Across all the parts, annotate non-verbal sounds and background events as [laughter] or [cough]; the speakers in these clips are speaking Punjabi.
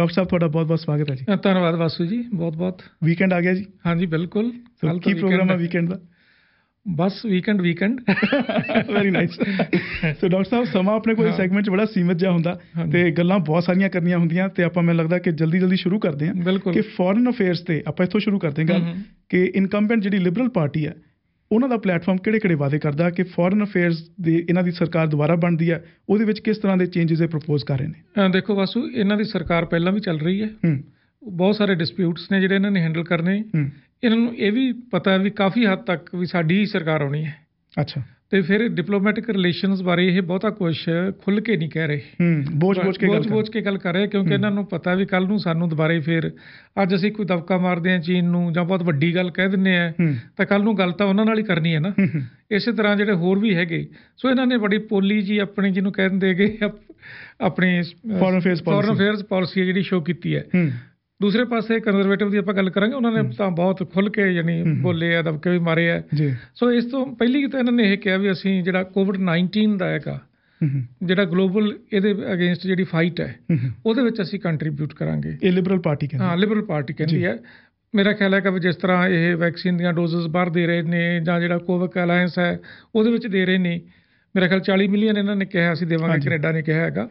ਡਾਕਟਰ ਸਾਹਿਬ ਤੁਹਾਡਾ ਬਹੁਤ-ਬਹੁਤ ਸਵਾਗਤ ਹੈ ਜੀ ਧੰਨਵਾਦ ਵਾਸੂ ਜੀ ਬਹੁਤ-ਬਹੁਤ ਵੀਕਐਂਡ ਆ ਗਿਆ ਜੀ ਹਾਂਜੀ ਬਿਲਕੁਲ ਕੱਲ ਕੀ ਪ੍ਰੋਗਰਾਮ ਹੈ ਵੀਕਐਂਡ ਦਾ ਬਸ weekend weekend very nice so doctor ਸਾਹਿਬ ਸਮਾਂ ਆਪਣੇ ਕੋਲ ਸੈਗਮੈਂਟ ਚ ਬੜਾ ਸੀਮਤ ਜਿਹਾ ਹੁੰਦਾ ਤੇ ਗੱਲਾਂ ਬਹੁਤ ਸਾਰੀਆਂ ਕਰਨੀਆਂ ਹੁੰਦੀਆਂ ਤੇ ਆਪਾਂ ਮੈਨੂੰ ਲੱਗਦਾ ਕਿ ਜਲਦੀ ਜਲਦੀ ਸ਼ੁਰੂ ਕਰਦੇ ਹਾਂ ਕਿ ਫੋਰਨ ਅਫੇਅਰਸ ਤੇ ਆਪਾਂ ਇਥੋਂ ਸ਼ੁਰੂ ਕਰਦੇ ਹਾਂ ਗੱਲ ਕਿ ਇਨਕੰਬੈਂਟ ਜਿਹੜੀ ਲਿਬਰਲ ਪਾਰਟੀ ਹੈ ਉਹਨਾਂ ਦਾ ਪਲੇਟਫਾਰਮ ਕਿਹੜੇ-ਕਿਹੜੇ ਵਾਅਦੇ ਕਰਦਾ ਕਿ ਫੋਰਨ ਅਫੇਅਰਸ ਦੀ ਇਹਨਾਂ ਦੀ ਸਰਕਾਰ ਦੁਬਾਰਾ ਬਣਦੀ ਹੈ ਉਹਦੇ ਵਿੱਚ ਕਿਸ ਤਰ੍ਹਾਂ ਦੇ ਚੇਂਜਸ ਇਹ ਪ੍ਰਪੋਜ਼ ਕਰ ਰਹੇ ਨੇ ਦੇਖੋ ਵਾਸੂ ਇਹਨਾਂ ਦੀ ਸਰਕਾਰ ਪਹਿਲਾਂ ਵੀ ਚੱਲ ਰਹੀ ਹੈ ਹੂੰ ਬਹੁਤ ਸਾਰੇ ਡਿਸਪਿਊਟਸ ਨੇ ਜਿਹੜੇ ਇਹਨਾਂ ਨੇ ਹੈਂਡਲ ਕਰਨੇ ਇਹਨਾਂ ਨੂੰ ਇਹ ਵੀ ਪਤਾ ਹੈ ਵੀ ਕਾਫੀ ਹੱਦ ਤੱਕ ਵੀ ਸਾਡੀ ਹੀ ਸਰਕਾਰ ਆਉਣੀ ਹੈ ਅੱਛਾ ਤੇ ਫਿਰ ਡਿਪਲੋਮੈਟਿਕ ਰਿਲੇਸ਼ਨਸ ਬਾਰੇ ਇਹ ਬਹੁਤਾ ਕੁਝ ਖੁੱਲ ਕੇ ਨਹੀਂ ਕਹਿ ਰਹੇ ਹੂੰ ਬੋਝ-ਬੋਝ ਕੇ ਗੱਲ ਬੋਝ-ਬੋਝ ਕੇ ਗੱਲ ਕਰ ਰਹੇ ਕਿਉਂਕਿ ਇਹਨਾਂ ਨੂੰ ਪਤਾ ਵੀ ਕੱਲ ਨੂੰ ਸਾਨੂੰ ਦੁਬਾਰੇ ਫਿਰ ਅੱਜ ਅਸੀਂ ਕੋਈ ਦਬਕਾ ਮਾਰਦੇ ਆ ਚੀਨ ਨੂੰ ਜਾਂ ਬਹੁਤ ਵੱਡੀ ਗੱਲ ਕਹਿ ਦਿੰਨੇ ਆ ਤਾਂ ਕੱਲ ਨੂੰ ਗੱਲ ਤਾਂ ਉਹਨਾਂ ਨਾਲ ਹੀ ਕਰਨੀ ਹੈ ਨਾ ਇਸੇ ਤਰ੍ਹਾਂ ਜਿਹੜੇ ਹੋਰ ਵੀ ਹੈਗੇ ਸੋ ਇਹਨਾਂ ਨੇ ਬੜੀ ਪੋਲੀ ਜੀ ਆਪਣੇ ਜਿਹਨੂੰ ਕਹਿੰਦੇ ਹੈਗੇ ਆਪਣੇ ਫੋਰਨ ਅਫੇਅਰਸ ਪਾਲਿਸੀ ਜਿਹੜੀ ਸ਼ੋ ਕੀਤੀ ਹੈ ਦੂਸਰੇ ਪਾਸੇ ਕਨਜ਼ਰਵੇਟਿਵ ਦੀ ਆਪਾਂ ਗੱਲ ਕਰਾਂਗੇ ਉਹਨਾਂ ਨੇ ਤਾਂ ਬਹੁਤ ਖੁੱਲ ਕੇ ਯਾਨੀ ਬੋਲੇ ਆ ਦਬਕੇ ਵੀ ਮਾਰੇ ਆ ਸੋ ਇਸ ਤੋਂ ਪਹਿਲੀ ਤਾਂ ਇਹਨਾਂ ਨੇ ਇਹ ਕਿਹਾ ਵੀ ਅਸੀਂ ਜਿਹੜਾ ਕੋਵਿਡ 19 ਦਾ ਹੈਗਾ ਜਿਹੜਾ ਗਲੋਬਲ ਇਹਦੇ ਅਗੇਂਸਟ ਜਿਹੜੀ ਫਾਈਟ ਹੈ ਉਹਦੇ ਵਿੱਚ ਅਸੀਂ ਕੰਟਰੀਬਿਊਟ ਕਰਾਂਗੇ ਇਹ ਲਿਬਰਲ ਪਾਰਟੀ ਕਹਿੰਦੀ ਹੈ ਹਾਂ ਲਿਬਰਲ ਪਾਰਟੀ ਕਹਿੰਦੀ ਹੈ ਮੇਰਾ ਖਿਆਲ ਹੈ ਕਿ ਜਿਸ ਤਰ੍ਹਾਂ ਇਹ ਵੈਕਸੀਨ ਦੀਆਂ ਡੋਜ਼ਸ ਬਾਹਰ ਦੇ ਰਹੇ ਨੇ ਜਾਂ ਜਿਹੜਾ ਕੋਵਿਕ ਅਲਾਈਅੰਸ ਹੈ ਉਹਦੇ ਵਿੱਚ ਦੇ ਰਹੇ ਨੇ ਮੇਰਾ ਖਿਆਲ 40 ਮਿਲੀਅਨ ਇਹਨਾਂ ਨੇ ਕਿਹਾ ਅਸੀਂ ਦੇਵਾਂਗੇ ਕੈਨੇਡਾ ਨੇ ਕਿਹਾ ਹੈਗਾ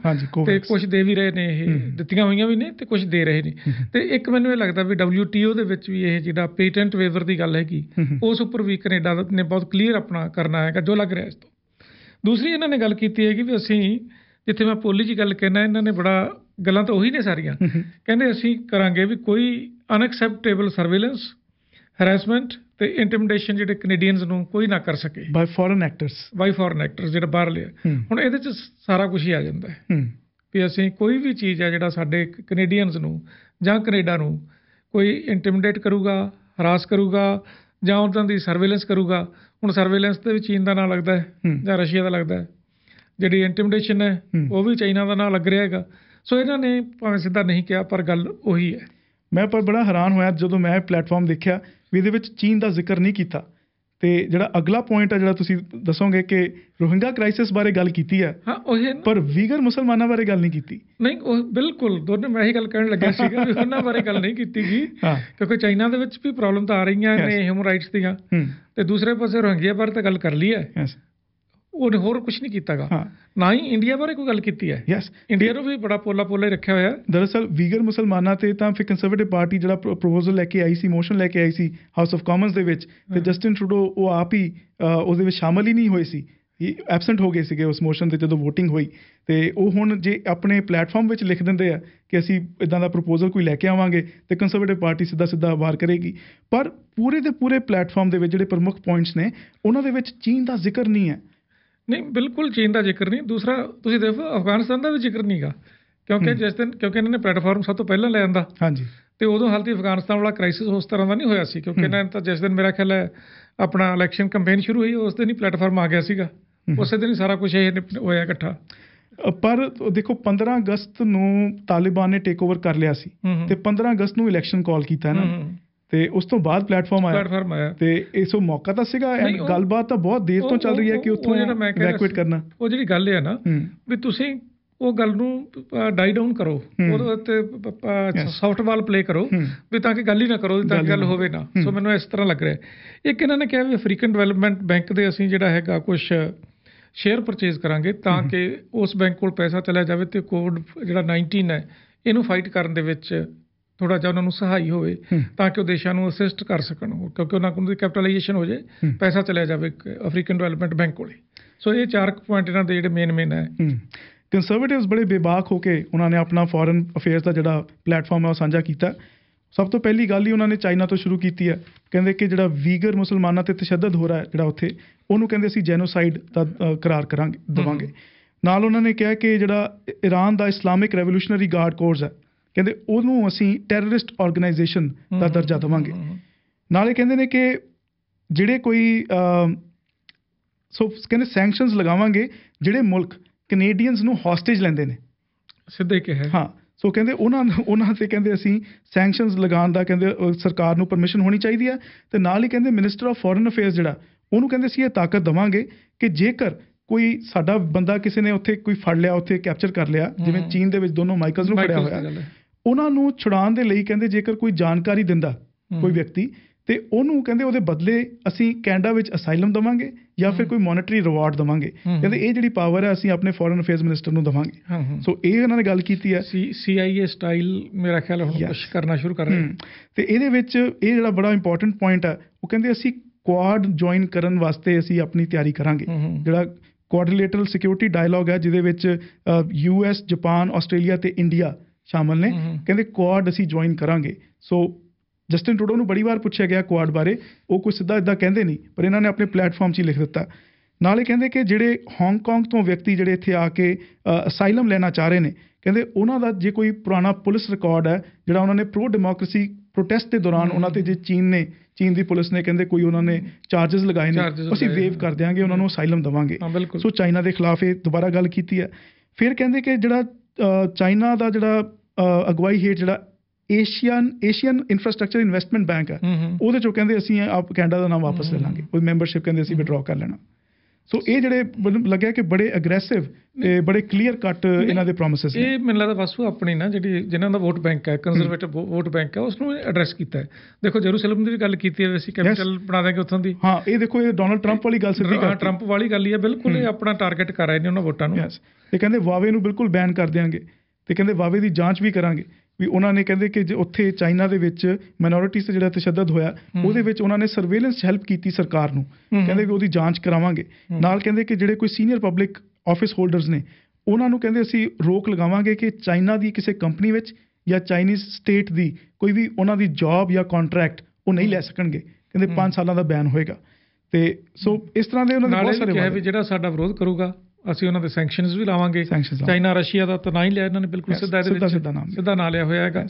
ਤੇ ਕੁਝ ਦੇ ਵੀ ਰਹੇ ਨੇ ਇਹ ਦਿੱਤੀਆਂ ਹੋਈਆਂ ਵੀ ਨੇ ਤੇ ਕੁਝ ਦੇ ਰਹੇ ਨੇ ਤੇ ਇੱਕ ਮੈਨੂੰ ਇਹ ਲੱਗਦਾ ਵੀ WTO ਦੇ ਵਿੱਚ ਵੀ ਇਹ ਜਿਹੜਾ ਪੇਟੈਂਟ ਵੇਵਰ ਦੀ ਗੱਲ ਹੈਗੀ ਉਸ ਉੱਪਰ ਵੀ ਕੈਨੇਡਾ ਨੇ ਬਹੁਤ ਕਲੀਅਰ ਆਪਣਾ ਕਰਨਾ ਹੈਗਾ ਜੋ ਲੱਗ ਰਿਹਾ ਇਸ ਤੋਂ ਦੂਸਰੀ ਇਹਨਾਂ ਨੇ ਗੱਲ ਕੀਤੀ ਹੈਗੀ ਵੀ ਅਸੀਂ ਜਿੱਥੇ ਮੈਂ ਪੋਲੀ ਜੀ ਗੱਲ ਕਹਿਣਾ ਇਹਨਾਂ ਨੇ ਬੜਾ ਗੱਲਾਂ ਤਾਂ ਉਹੀ ਨੇ ਸਾਰੀਆਂ ਕਹਿੰਦੇ ਅਸੀਂ ਕਰਾਂਗੇ ਵੀ ਕੋਈ ਅਨਐਕਸੈਪਟੇਬਲ ਸਰਵੇਲੈਂਸ ਹਰਾਸਮੈਂਟ ਤੇ ਇੰਟਿਮਿਡੇਸ਼ਨ ਜਿਹੜੇ ਕੈਨੇਡੀਅਨਸ ਨੂੰ ਕੋਈ ਨਾ ਕਰ ਸਕੇ by foreign actors by foreign actors ਜਿਹੜਾ ਬਾਹਰ ਲਿਆ ਹੁਣ ਇਹਦੇ ਚ ਸਾਰਾ ਕੁਝ ਹੀ ਆ ਜਾਂਦਾ ਹੈ ਵੀ ਅਸੀਂ ਕੋਈ ਵੀ ਚੀਜ਼ ਹੈ ਜਿਹੜਾ ਸਾਡੇ ਕੈਨੇਡੀਅਨਸ ਨੂੰ ਜਾਂ ਕੈਨੇਡਾ ਨੂੰ ਕੋਈ ਇੰਟਿਮਿਡੇਟ ਕਰੂਗਾ ਹਰਾਸ ਕਰੂਗਾ ਜਾਂ ਉਹਨਾਂ ਦੀ ਸਰਵੇਲੈਂਸ ਕਰੂਗਾ ਹੁਣ ਸਰਵੇਲੈਂਸ ਤੇ ਵੀ ਚੀਨ ਦਾ ਨਾਂ ਲੱਗਦਾ ਹੈ ਜਾਂ ਰਸ਼ੀਆ ਦਾ ਲੱਗਦਾ ਹੈ ਜਿਹੜੀ ਇੰਟਿਮਿਡੇਸ਼ਨ ਹੈ ਉਹ ਵੀ ਚਾਈਨਾ ਦਾ ਨਾਂ ਲੱਗ ਰਿਹਾ ਹੈਗਾ ਸੋ ਇਹਨਾਂ ਨੇ ਭਾਵੇਂ ਸਿੱਧਾ ਨਹੀਂ ਕਿਹਾ ਪਰ ਗੱਲ ਉਹੀ ਹੈ ਮੈਂ ਪਰ ਬੜਾ ਹੈਰਾਨ ਹੋਇਆ ਜਦੋਂ ਮੈਂ ਇਹ ਪਲੇਟਫਾਰਮ ਦੇਖਿਆ ਵੀ ਇਹਦੇ ਵਿੱਚ ਚੀਨ ਦਾ ਜ਼ਿਕਰ ਨਹੀਂ ਕੀਤਾ ਤੇ ਜਿਹੜਾ ਅਗਲਾ ਪੁਆਇੰਟ ਹੈ ਜਿਹੜਾ ਤੁਸੀਂ ਦੱਸੋਗੇ ਕਿ ਰੋਹਿੰਗਾ ਕ੍ਰਾਈਸਿਸ ਬਾਰੇ ਗੱਲ ਕੀਤੀ ਹੈ ਹਾਂ ਉਹ ਪਰ ਵੀਗਰ ਮੁਸਲਮਾਨਾਂ ਬਾਰੇ ਗੱਲ ਨਹੀਂ ਕੀਤੀ ਨਹੀਂ ਉਹ ਬਿਲਕੁਲ ਦੋਨੇ ਮੈਂ ਹੀ ਗੱਲ ਕਹਿਣ ਲੱਗਿਆ ਸੀਗਾ ਵੀ [laughs] ਉਹਨਾਂ ਬਾਰੇ ਗੱਲ ਨਹੀਂ ਕੀਤੀ ਗਈ ਕਿਉਂਕਿ ਚਾਈਨਾ ਦੇ ਵਿੱਚ ਵੀ ਪ੍ਰੋਬਲਮ ਤਾਂ ਆ ਰਹੀਆਂ ਨੇ ਹਿਊਮਨ ਰਾਈਟਸ ਦੀਆਂ ਤੇ ਦੂਸਰੇ ਪਾਸੇ ਰੋਹਿੰਗਿਆ ਬਾਰੇ ਤਾਂ ਗੱਲ ਕਰ ਲਈ ਹੈ ਉਹਨੇ ਹੋਰ ਕੁਝ ਨਹੀਂ ਕੀਤਾਗਾ ਨਾ ਹੀ ਇੰਡੀਆ ਬਾਰੇ ਕੋਈ ਗੱਲ ਕੀਤੀ ਹੈ ਯੈਸ ਇੰਡੀਆ ਨੂੰ ਵੀ ਬੜਾ ਪੋਲਾ ਪੋਲਾ ਹੀ ਰੱਖਿਆ ਹੋਇਆ ਹੈ ਦਰਅਸਲ ਵੀਗਰ ਮੁਸਲਮਾਨਾਂ ਤੇ ਤਾਂ ਫਿਰ ਕੰਸਰਵੇਟਿਵ ਪਾਰਟੀ ਜਿਹੜਾ ਪ੍ਰੋਪੋਜ਼ਲ ਲੈ ਕੇ ਆਈ ਸੀ ਮੋਸ਼ਨ ਲੈ ਕੇ ਆਈ ਸੀ ਹਾਊਸ ਆਫ ਕਾਮਨਸ ਦੇ ਵਿੱਚ ਤੇ ਜਸਟਿਨ ਟਰੂਡੋ ਉਹ ਆਪ ਹੀ ਉਹਦੇ ਵਿੱਚ ਸ਼ਾਮਲ ਹੀ ਨਹੀਂ ਹੋਏ ਸੀ ਇਹ ਐਬਸੈਂਟ ਹੋ ਗਏ ਸੀਗੇ ਉਸ ਮੋਸ਼ਨ ਤੇ ਜਦੋਂ VOTING ਹੋਈ ਤੇ ਉਹ ਹੁਣ ਜੇ ਆਪਣੇ ਪਲੇਟਫਾਰਮ ਵਿੱਚ ਲਿਖ ਦਿੰਦੇ ਆ ਕਿ ਅਸੀਂ ਇਦਾਂ ਦਾ ਪ੍ਰੋਪੋਜ਼ਲ ਕੋਈ ਲੈ ਕੇ ਆਵਾਂਗੇ ਤੇ ਕੰਸਰਵੇਟਿਵ ਪਾਰਟੀ ਸਿੱਧਾ ਸਿੱਧਾ ਵਾਰ ਕਰੇਗੀ ਪਰ ਪੂਰੇ ਦੇ ਪੂਰੇ ਪਲੇਟਫਾਰਮ ਦੇ ਵਿੱਚ ਜਿਹੜੇ ਪ੍ਰਮੁੱਖ ਪੁਆਇੰਟਸ ਨੇ ਉਹਨਾਂ ਦੇ ਵਿੱਚ ਚੀਨ ਦਾ ਜ਼ਿਕਰ ਨਹੀਂ ਹੈ ਨਹੀਂ ਬਿਲਕੁਲ ਚੀਨ ਦਾ ਜ਼ਿਕਰ ਨਹੀਂ ਦੂਸਰਾ ਤੁਸੀਂ ਦੇਖੋ ਅਫਗਾਨਿਸਤਾਨ ਦਾ ਵੀ ਜ਼ਿਕਰ ਨਹੀਂਗਾ ਕਿਉਂਕਿ ਜਿਸ ਦਿਨ ਕਿਉਂਕਿ ਇਹਨਾਂ ਨੇ ਪਲੇਟਫਾਰਮ ਸਭ ਤੋਂ ਪਹਿਲਾਂ ਲੈ ਜਾਂਦਾ ਹਾਂਜੀ ਤੇ ਉਦੋਂ ਹਾਲਤੀ ਅਫਗਾਨਿਸਤਾਨ ਵਾਲਾ ਕ੍ਰਾਈਸਿਸ ਉਸ ਤਰ੍ਹਾਂ ਦਾ ਨਹੀਂ ਹੋਇਆ ਸੀ ਕਿਉਂਕਿ ਇਹਨਾਂ ਨੇ ਤਾਂ ਜਿਸ ਦਿਨ ਮੇਰਾ ਖਿਆਲ ਹੈ ਆਪਣਾ ਇਲੈਕਸ਼ਨ ਕੈਂਪੇਨ ਸ਼ੁਰੂ ਹੋਈ ਉਸ ਦਿਨ ਹੀ ਪਲੇਟਫਾਰਮ ਆ ਗਿਆ ਸੀਗਾ ਉਸੇ ਦਿਨ ਹੀ ਸਾਰਾ ਕੁਝ ਇਹ ਹੋਇਆ ਇਕੱਠਾ ਪਰ ਦੇਖੋ 15 ਅਗਸਤ ਨੂੰ ਤਾਲਿਬਾਨ ਨੇ ਟੇਕ ਓਵਰ ਕਰ ਲਿਆ ਸੀ ਤੇ 15 ਅਗਸਤ ਨੂੰ ਇਲੈਕਸ਼ਨ ਕਾਲ ਕੀਤਾ ਹੈ ਨਾ ਤੇ ਉਸ ਤੋਂ ਬਾਅਦ ਪਲੇਟਫਾਰਮ ਆਇਆ ਪਲੇਟਫਾਰਮ ਆਇਆ ਤੇ ਇਸੋ ਮੌਕਾ ਤਾਂ ਸੀਗਾ ਗੱਲਬਾਤ ਤਾਂ ਬਹੁਤ ਦੇਰ ਤੋਂ ਚੱਲ ਰਹੀ ਹੈ ਕਿ ਉੱਥੋਂ ਜਿਹੜਾ ਮੈਂ ਬੈਕਵਰਡ ਕਰਨਾ ਉਹ ਜਿਹੜੀ ਗੱਲ ਹੈ ਨਾ ਵੀ ਤੁਸੀਂ ਉਹ ਗੱਲ ਨੂੰ ਡਾਈ ਡਾਊਨ ਕਰੋ ਉਹਦੇ ਤੇ ਸੌਫਟਬਾਲ ਪਲੇ ਕਰੋ ਵੀ ਤਾਂ ਕਿ ਗੱਲ ਹੀ ਨਾ ਕਰੋ ਤਾਂ ਗੱਲ ਹੋਵੇ ਨਾ ਸੋ ਮੈਨੂੰ ਇਸ ਤਰ੍ਹਾਂ ਲੱਗ ਰਿਹਾ ਇੱਕ ਇਹਨਾਂ ਨੇ ਕਿਹਾ ਵੀ ਅਫਰੀਕਨ ਡਿਵੈਲਪਮੈਂਟ ਬੈਂਕ ਦੇ ਅਸੀਂ ਜਿਹੜਾ ਹੈਗਾ ਕੁਝ ਸ਼ੇਅਰ ਪਰਚੇਸ ਕਰਾਂਗੇ ਤਾਂ ਕਿ ਉਸ ਬੈਂਕ ਕੋਲ ਪੈਸਾ ਚਲਾ ਜਾਵੇ ਤੇ ਕੋਵਿਡ ਜਿਹੜਾ 19 ਹੈ ਇਹਨੂੰ ਫਾਈਟ ਕਰਨ ਦੇ ਵਿੱਚ ਥੋੜਾ ਜਿਹਾ ਉਹਨਾਂ ਨੂੰ ਸਹਾਈ ਹੋਵੇ ਤਾਂ ਕਿ ਉਹ ਦੇਸ਼ਾਂ ਨੂੰ ਅਸਿਸਟ ਕਰ ਸਕਣ ਕਿਉਂਕਿ ਉਹਨਾਂ ਕੋਲ ਕੈਪਟਲਾਈਜੇਸ਼ਨ ਹੋ ਜੇ ਪੈਸਾ ਚਲਿਆ ਜਾਵੇ ਅਫਰੀਕਨ ਡਿਵੈਲਪਮੈਂਟ ਬੈਂਕ ਕੋਲੇ ਸੋ ਇਹ ਚਾਰ ਪੁਆਇੰਟ ਇਹਨਾਂ ਦੇ ਜਿਹੜੇ ਮੇਨ ਮੇਨ ਹੈ ਕੰਸਰਵੇਟਿਵਸ ਬੜੇ ਬੇਬਾਕ ਹੋ ਕੇ ਉਹਨਾਂ ਨੇ ਆਪਣਾ ਫੋਰਨ ਅਫੇਅਰਸ ਦਾ ਜਿਹੜਾ ਪਲੇਟਫਾਰਮ ਹੈ ਉਹ ਸਾਂਝਾ ਕੀਤਾ ਸਭ ਤੋਂ ਪਹਿਲੀ ਗੱਲ ਹੀ ਉਹਨਾਂ ਨੇ ਚਾਈਨਾ ਤੋਂ ਸ਼ੁਰੂ ਕੀਤੀ ਹੈ ਕਹਿੰਦੇ ਕਿ ਜਿਹੜਾ ਵੀਗਰ ਮੁਸਲਮਾਨਾਂ ਤੇ ਤਸ਼ੱਦਦ ਹੋ ਰਿਹਾ ਹੈ ਜਿਹੜਾ ਉੱਥੇ ਉਹਨੂੰ ਕਹਿੰਦੇ ਅਸੀਂ ਜੈਨੋਸਾਈਡ ਦਾ ਕਰਾਰ ਕਰਾਂਗੇ ਦਵਾਂਗੇ ਨਾਲ ਉਹਨਾਂ ਨੇ ਕਿਹਾ ਕਿ ਜਿਹੜਾ ਈਰਾਨ ਦਾ ਇਸਲਾਮਿਕ ਰੈਵੋਲੂਸ਼ਨਰੀ ਗਾਰਡ ਕੋਰਸ ਹੈ ਕਹਿੰਦੇ ਉਹਨੂੰ ਅਸੀਂ ਟੈਰਰਿਸਟ ਆਰਗੇਨਾਈਜੇਸ਼ਨ ਦਾ ਦਰਜਾ ਦਵਾਂਗੇ ਨਾਲੇ ਕਹਿੰਦੇ ਨੇ ਕਿ ਜਿਹੜੇ ਕੋਈ ਸੋ ਕਹਿੰਦੇ ਸੈਂਕਸ਼ਨਸ ਲਗਾਵਾਂਗੇ ਜਿਹੜੇ ਮੁਲਕ ਕੈਨੇਡੀਅਨਸ ਨੂੰ ਹੌਸਟੇਜ ਲੈਂਦੇ ਨੇ ਸਿੱਧੇ ਕਿਹਾ ਹਾਂ ਸੋ ਕਹਿੰਦੇ ਉਹਨਾਂ ਉਹਨਾਂ ਤੇ ਕਹਿੰਦੇ ਅਸੀਂ ਸੈਂਕਸ਼ਨਸ ਲਗਾਉਣ ਦਾ ਕਹਿੰਦੇ ਸਰਕਾਰ ਨੂੰ ਪਰਮਿਸ਼ਨ ਹੋਣੀ ਚਾਹੀਦੀ ਹੈ ਤੇ ਨਾਲ ਹੀ ਕਹਿੰਦੇ ਮਿਨਿਸਟਰ ਆਫ ਫੋਰਨ ਅਫੇਅਰਸ ਜਿਹੜਾ ਉਹਨੂੰ ਕਹਿੰਦੇ ਸੀ ਇਹ ਤਾਕਤ ਦਵਾਂਗੇ ਕਿ ਜੇਕਰ ਕੋਈ ਸਾਡਾ ਬੰਦਾ ਕਿਸੇ ਨੇ ਉੱਥੇ ਕੋਈ ਫੜ ਲਿਆ ਉੱਥੇ ਕੈਪਚਰ ਕਰ ਲਿਆ ਜਿਵੇਂ ਚੀਨ ਦੇ ਵਿੱਚ ਦੋਨੋਂ ਮਾਈਕਲਸ ਨੂੰ ਫੜਿਆ ਹੋਇਆ ਉਹਨਾਂ ਨੂੰ ਛੁਡਾਉਣ ਦੇ ਲਈ ਕਹਿੰਦੇ ਜੇਕਰ ਕੋਈ ਜਾਣਕਾਰੀ ਦਿੰਦਾ ਕੋਈ ਵਿਅਕਤੀ ਤੇ ਉਹਨੂੰ ਕਹਿੰਦੇ ਉਹਦੇ ਬਦਲੇ ਅਸੀਂ ਕੈਨੇਡਾ ਵਿੱਚ ਅਸਾਈਲਮ ਦਵਾਂਗੇ ਜਾਂ ਫਿਰ ਕੋਈ ਮੋਨਟਰੀ ਰਿਵਾਰਡ ਦਵਾਂਗੇ ਕਹਿੰਦੇ ਇਹ ਜਿਹੜੀ ਪਾਵਰ ਹੈ ਅਸੀਂ ਆਪਣੇ ਫੋਰਨ ਅਫੇਅਰਸ ਮਿਨਿਸਟਰ ਨੂੰ ਦਵਾਂਗੇ ਸੋ ਇਹ ਉਹਨਾਂ ਨੇ ਗੱਲ ਕੀਤੀ ਹੈ ਸੀਆਈਏ ਸਟਾਈਲ ਮੇਰਾ ਖਿਆਲ ਹੁਣ ਕੁਝ ਕਰਨਾ ਸ਼ੁਰੂ ਕਰ ਰਹੇ ਤੇ ਇਹਦੇ ਵਿੱਚ ਇਹ ਜਿਹੜਾ ਬੜਾ ਇੰਪੋਰਟੈਂਟ ਪੁਆਇੰਟ ਹੈ ਉਹ ਕਹਿੰਦੇ ਅਸੀਂ ਕੁਆਡ ਜੁਆਇਨ ਕਰਨ ਵਾਸਤੇ ਅਸੀਂ ਆਪਣੀ ਤਿਆਰੀ ਕਰਾਂਗੇ ਜਿਹੜਾ ਕੁਆਡਰਲੇਟਰਲ ਸਿਕਿਉਰਿਟੀ ਡਾਇਲੌਗ ਹੈ ਜਿਹਦੇ ਵਿੱਚ ਯੂਐਸ ਜਾਪਾਨ ਆਸਟ੍ਰੇਲੀਆ ਤੇ ਇੰਡੀਆ ਸ਼ਾਮਲ ਨੇ ਕਹਿੰਦੇ ਕੁਆਡ ਅਸੀਂ ਜੁਆਇਨ ਕਰਾਂਗੇ ਸੋ ਜਸਟਿਨ ਟਰੂਡੋ ਨੂੰ ਬੜੀ ਵਾਰ ਪੁੱਛਿਆ ਗਿਆ ਕੁਆਡ ਬਾਰੇ ਉਹ ਕੋਈ ਸਿੱਧਾ ਇਦਾਂ ਕਹਿੰਦੇ ਨਹੀਂ ਪਰ ਇਹਨਾਂ ਨੇ ਆਪਣੇ ਪਲੇਟਫਾਰਮ 'ਚ ਹੀ ਲਿਖ ਦਿੱਤਾ ਨਾਲੇ ਕਹਿੰਦੇ ਕਿ ਜਿਹੜੇ ਹਾਂਗਕਾਂਗ ਤੋਂ ਵਿਅਕਤੀ ਜਿਹੜੇ ਇੱਥੇ ਆ ਕੇ ਅਸਾਈਲਮ ਲੈਣਾ ਚਾਹ ਰਹੇ ਨੇ ਕਹਿੰਦੇ ਉਹਨਾਂ ਦਾ ਜੇ ਕੋਈ ਪੁਰਾਣਾ ਪੁਲਿਸ ਰਿਕਾਰਡ ਹੈ ਜਿਹੜਾ ਉਹਨਾਂ ਨੇ ਪ੍ਰੋ ਡੈਮੋਕ੍ਰੇਸੀ ਪ੍ਰੋਟੈਸਟ ਦੇ ਦੌਰਾਨ ਉਹਨਾਂ ਤੇ ਜੇ ਚੀਨ ਨੇ ਚੀਨ ਦੀ ਪੁਲਿਸ ਨੇ ਕਹਿੰਦੇ ਕੋਈ ਉਹਨਾਂ ਨੇ ਚਾਰजेस ਲਗਾਏ ਨੇ ਅਸੀਂ ਵੇਵ ਕਰ ਦਿਆਂਗੇ ਉਹਨਾਂ ਨੂੰ ਅਸਾਈਲਮ ਦਵਾਂਗੇ ਸੋ ਚਾਈਨਾ ਦੇ ਖਿਲਾਫ ਇਹ ਦੁਬਾਰਾ ਗੱਲ ਕੀਤੀ ਹੈ ਫਿਰ ਕਹਿੰਦੇ ਕਿ ਜਿਹੜਾ ਚਾਈਨਾ ਦਾ ਜਿਹੜਾ ਅਗਵਾਈ ਹੇਠ ਜਿਹੜਾ Asian Asian Infrastructure Investment Bank ਹੈ ਉਹਦੇ ਚੋਂ ਕਹਿੰਦੇ ਅਸੀਂ ਆਪ ਕੈਨੇਡਾ ਦਾ ਨਾਮ ਵਾਪਸ ਲੈ ਲਾਂਗੇ ਉਹ ਮੈਂਬਰਸ਼ਿਪ ਕਹਿੰਦੇ ਅਸੀਂ ਵਿਡਰਾ ਕਰ ਲੈਣਾ ਸੋ ਇਹ ਜਿਹੜੇ ਮੈਨੂੰ ਲੱਗਿਆ ਕਿ ਬੜੇ ਅਗਰੈਸਿਵ ਤੇ ਬੜੇ ਕਲੀਅਰ ਕੱਟ ਇਹਨਾਂ ਦੇ ਪ੍ਰੋਮਿਸਸ ਇਹ ਮੈਨੂੰ ਲੱਗਦਾ ਵਾਸੂ ਆਪਣੀ ਨਾ ਜਿਹੜੀ ਜਿਨ੍ਹਾਂ ਦਾ ਵੋਟ ਬੈਂਕ ਹੈ ਕੰਜ਼ਰਵੇਟਿਵ ਵੋਟ ਬੈਂਕ ਹੈ ਉਸ ਨੂੰ ਐਡਰੈਸ ਕੀਤਾ ਹੈ ਦੇਖੋ ਜਰੂਸਲਮ ਦੀ ਵੀ ਗੱਲ ਕੀਤੀ ਹੈ ਅਸੀਂ ਕੈਪੀਟਲ ਬਣਾ ਦਾਂਗੇ ਉੱਥੋਂ ਦੀ ਹਾਂ ਇਹ ਦੇਖੋ ਇਹ ਡੋਨਲਡ ਟਰੰਪ ਵਾਲੀ ਗੱਲ ਸਿੱਧੀ ਕਰ ਟਰੰਪ ਵਾਲੀ ਗੱਲ ਹੀ ਹੈ ਬਿਲਕੁਲ ਇਹ ਆਪਣਾ ਟਾਰਗੇਟ ਕਰ ਰਹੇ ਨੇ ਉਹਨਾਂ ਵੋਟਾਂ ਨੂੰ ਇਹ ਕਹਿੰਦੇ ਵਾਵੇ ਨੂੰ ਬਿਲਕੁਲ ਬੈਨ ਕਰ ਦੇਾਂਗੇ ਤੇ ਕਹਿੰਦੇ ਵਾਵੇ ਦੀ ਜਾਂਚ ਵੀ ਕਰਾਂਗੇ ਵੀ ਉਹਨਾਂ ਨੇ ਕਹਿੰਦੇ ਕਿ ਜੇ ਉੱਥੇ ਚਾਈਨਾ ਦੇ ਵਿੱਚ ਮਿਨੋਰਿਟੀਜ਼ ਤੇ ਜਿਹੜਾ ਤਸ਼ੱਦਦ ਹੋਇਆ ਉਹਦੇ ਵਿੱਚ ਉਹਨਾਂ ਨੇ ਸਰਵੇਲੈਂਸ ਹੈਲਪ ਕੀਤੀ ਸਰਕਾਰ ਨੂੰ ਕਹਿੰਦੇ ਵੀ ਉਹਦੀ ਜਾਂਚ ਕਰਾਵਾਂਗੇ ਨਾਲ ਕਹਿੰਦੇ ਕਿ ਜਿਹੜੇ ਕੋਈ ਸੀਨੀਅਰ ਪਬਲਿਕ ਆਫਿਸ ਹੋਲਡਰਸ ਨੇ ਉਹਨਾਂ ਨੂੰ ਕਹਿੰਦੇ ਅਸੀਂ ਰੋਕ ਲਗਾਵਾਂਗੇ ਕਿ ਚਾਈਨਾ ਦੀ ਕਿਸੇ ਕੰਪਨੀ ਵਿੱਚ ਜਾਂ ਚਾਈਨੀਜ਼ ਸਟੇਟ ਦੀ ਕੋਈ ਵੀ ਉਹਨਾਂ ਦੀ ਜੌਬ ਜਾਂ ਕੰਟਰੈਕਟ ਉਹ ਨਹੀਂ ਲੈ ਸਕਣਗੇ ਕਹਿੰਦੇ 5 ਸਾਲਾਂ ਦਾ ਬੈਨ ਹੋਏਗਾ ਤੇ ਸੋ ਇਸ ਤਰ੍ਹਾਂ ਦੇ ਉਹਨਾਂ ਦੇ ਬਹੁਤ ਸਾਰੇ ਵਾਅਦੇ ਕਿਹਾ ਵੀ ਜਿਹੜਾ ਸਾਡਾ ਵਿਰੋਧ ਕਰੂਗਾ ਅਸੀਂ ਉਹਨਾਂ ਦੇ ਸੈਂਕਸ਼ਨਸ ਵੀ ਲਾਵਾਂਗੇ ਚਾਈਨਾ ਰਸ਼ੀਆ ਦਾ ਤਾਂ ਨਾ ਹੀ ਲਿਆ ਇਹਨਾਂ ਨੇ ਬਿਲਕੁਲ ਸਿੱਧਾ ਇਹਦੇ ਵਿੱਚ ਸਿੱਧਾ ਨਾ ਲਿਆ ਹੋਇਆ ਹੈਗਾ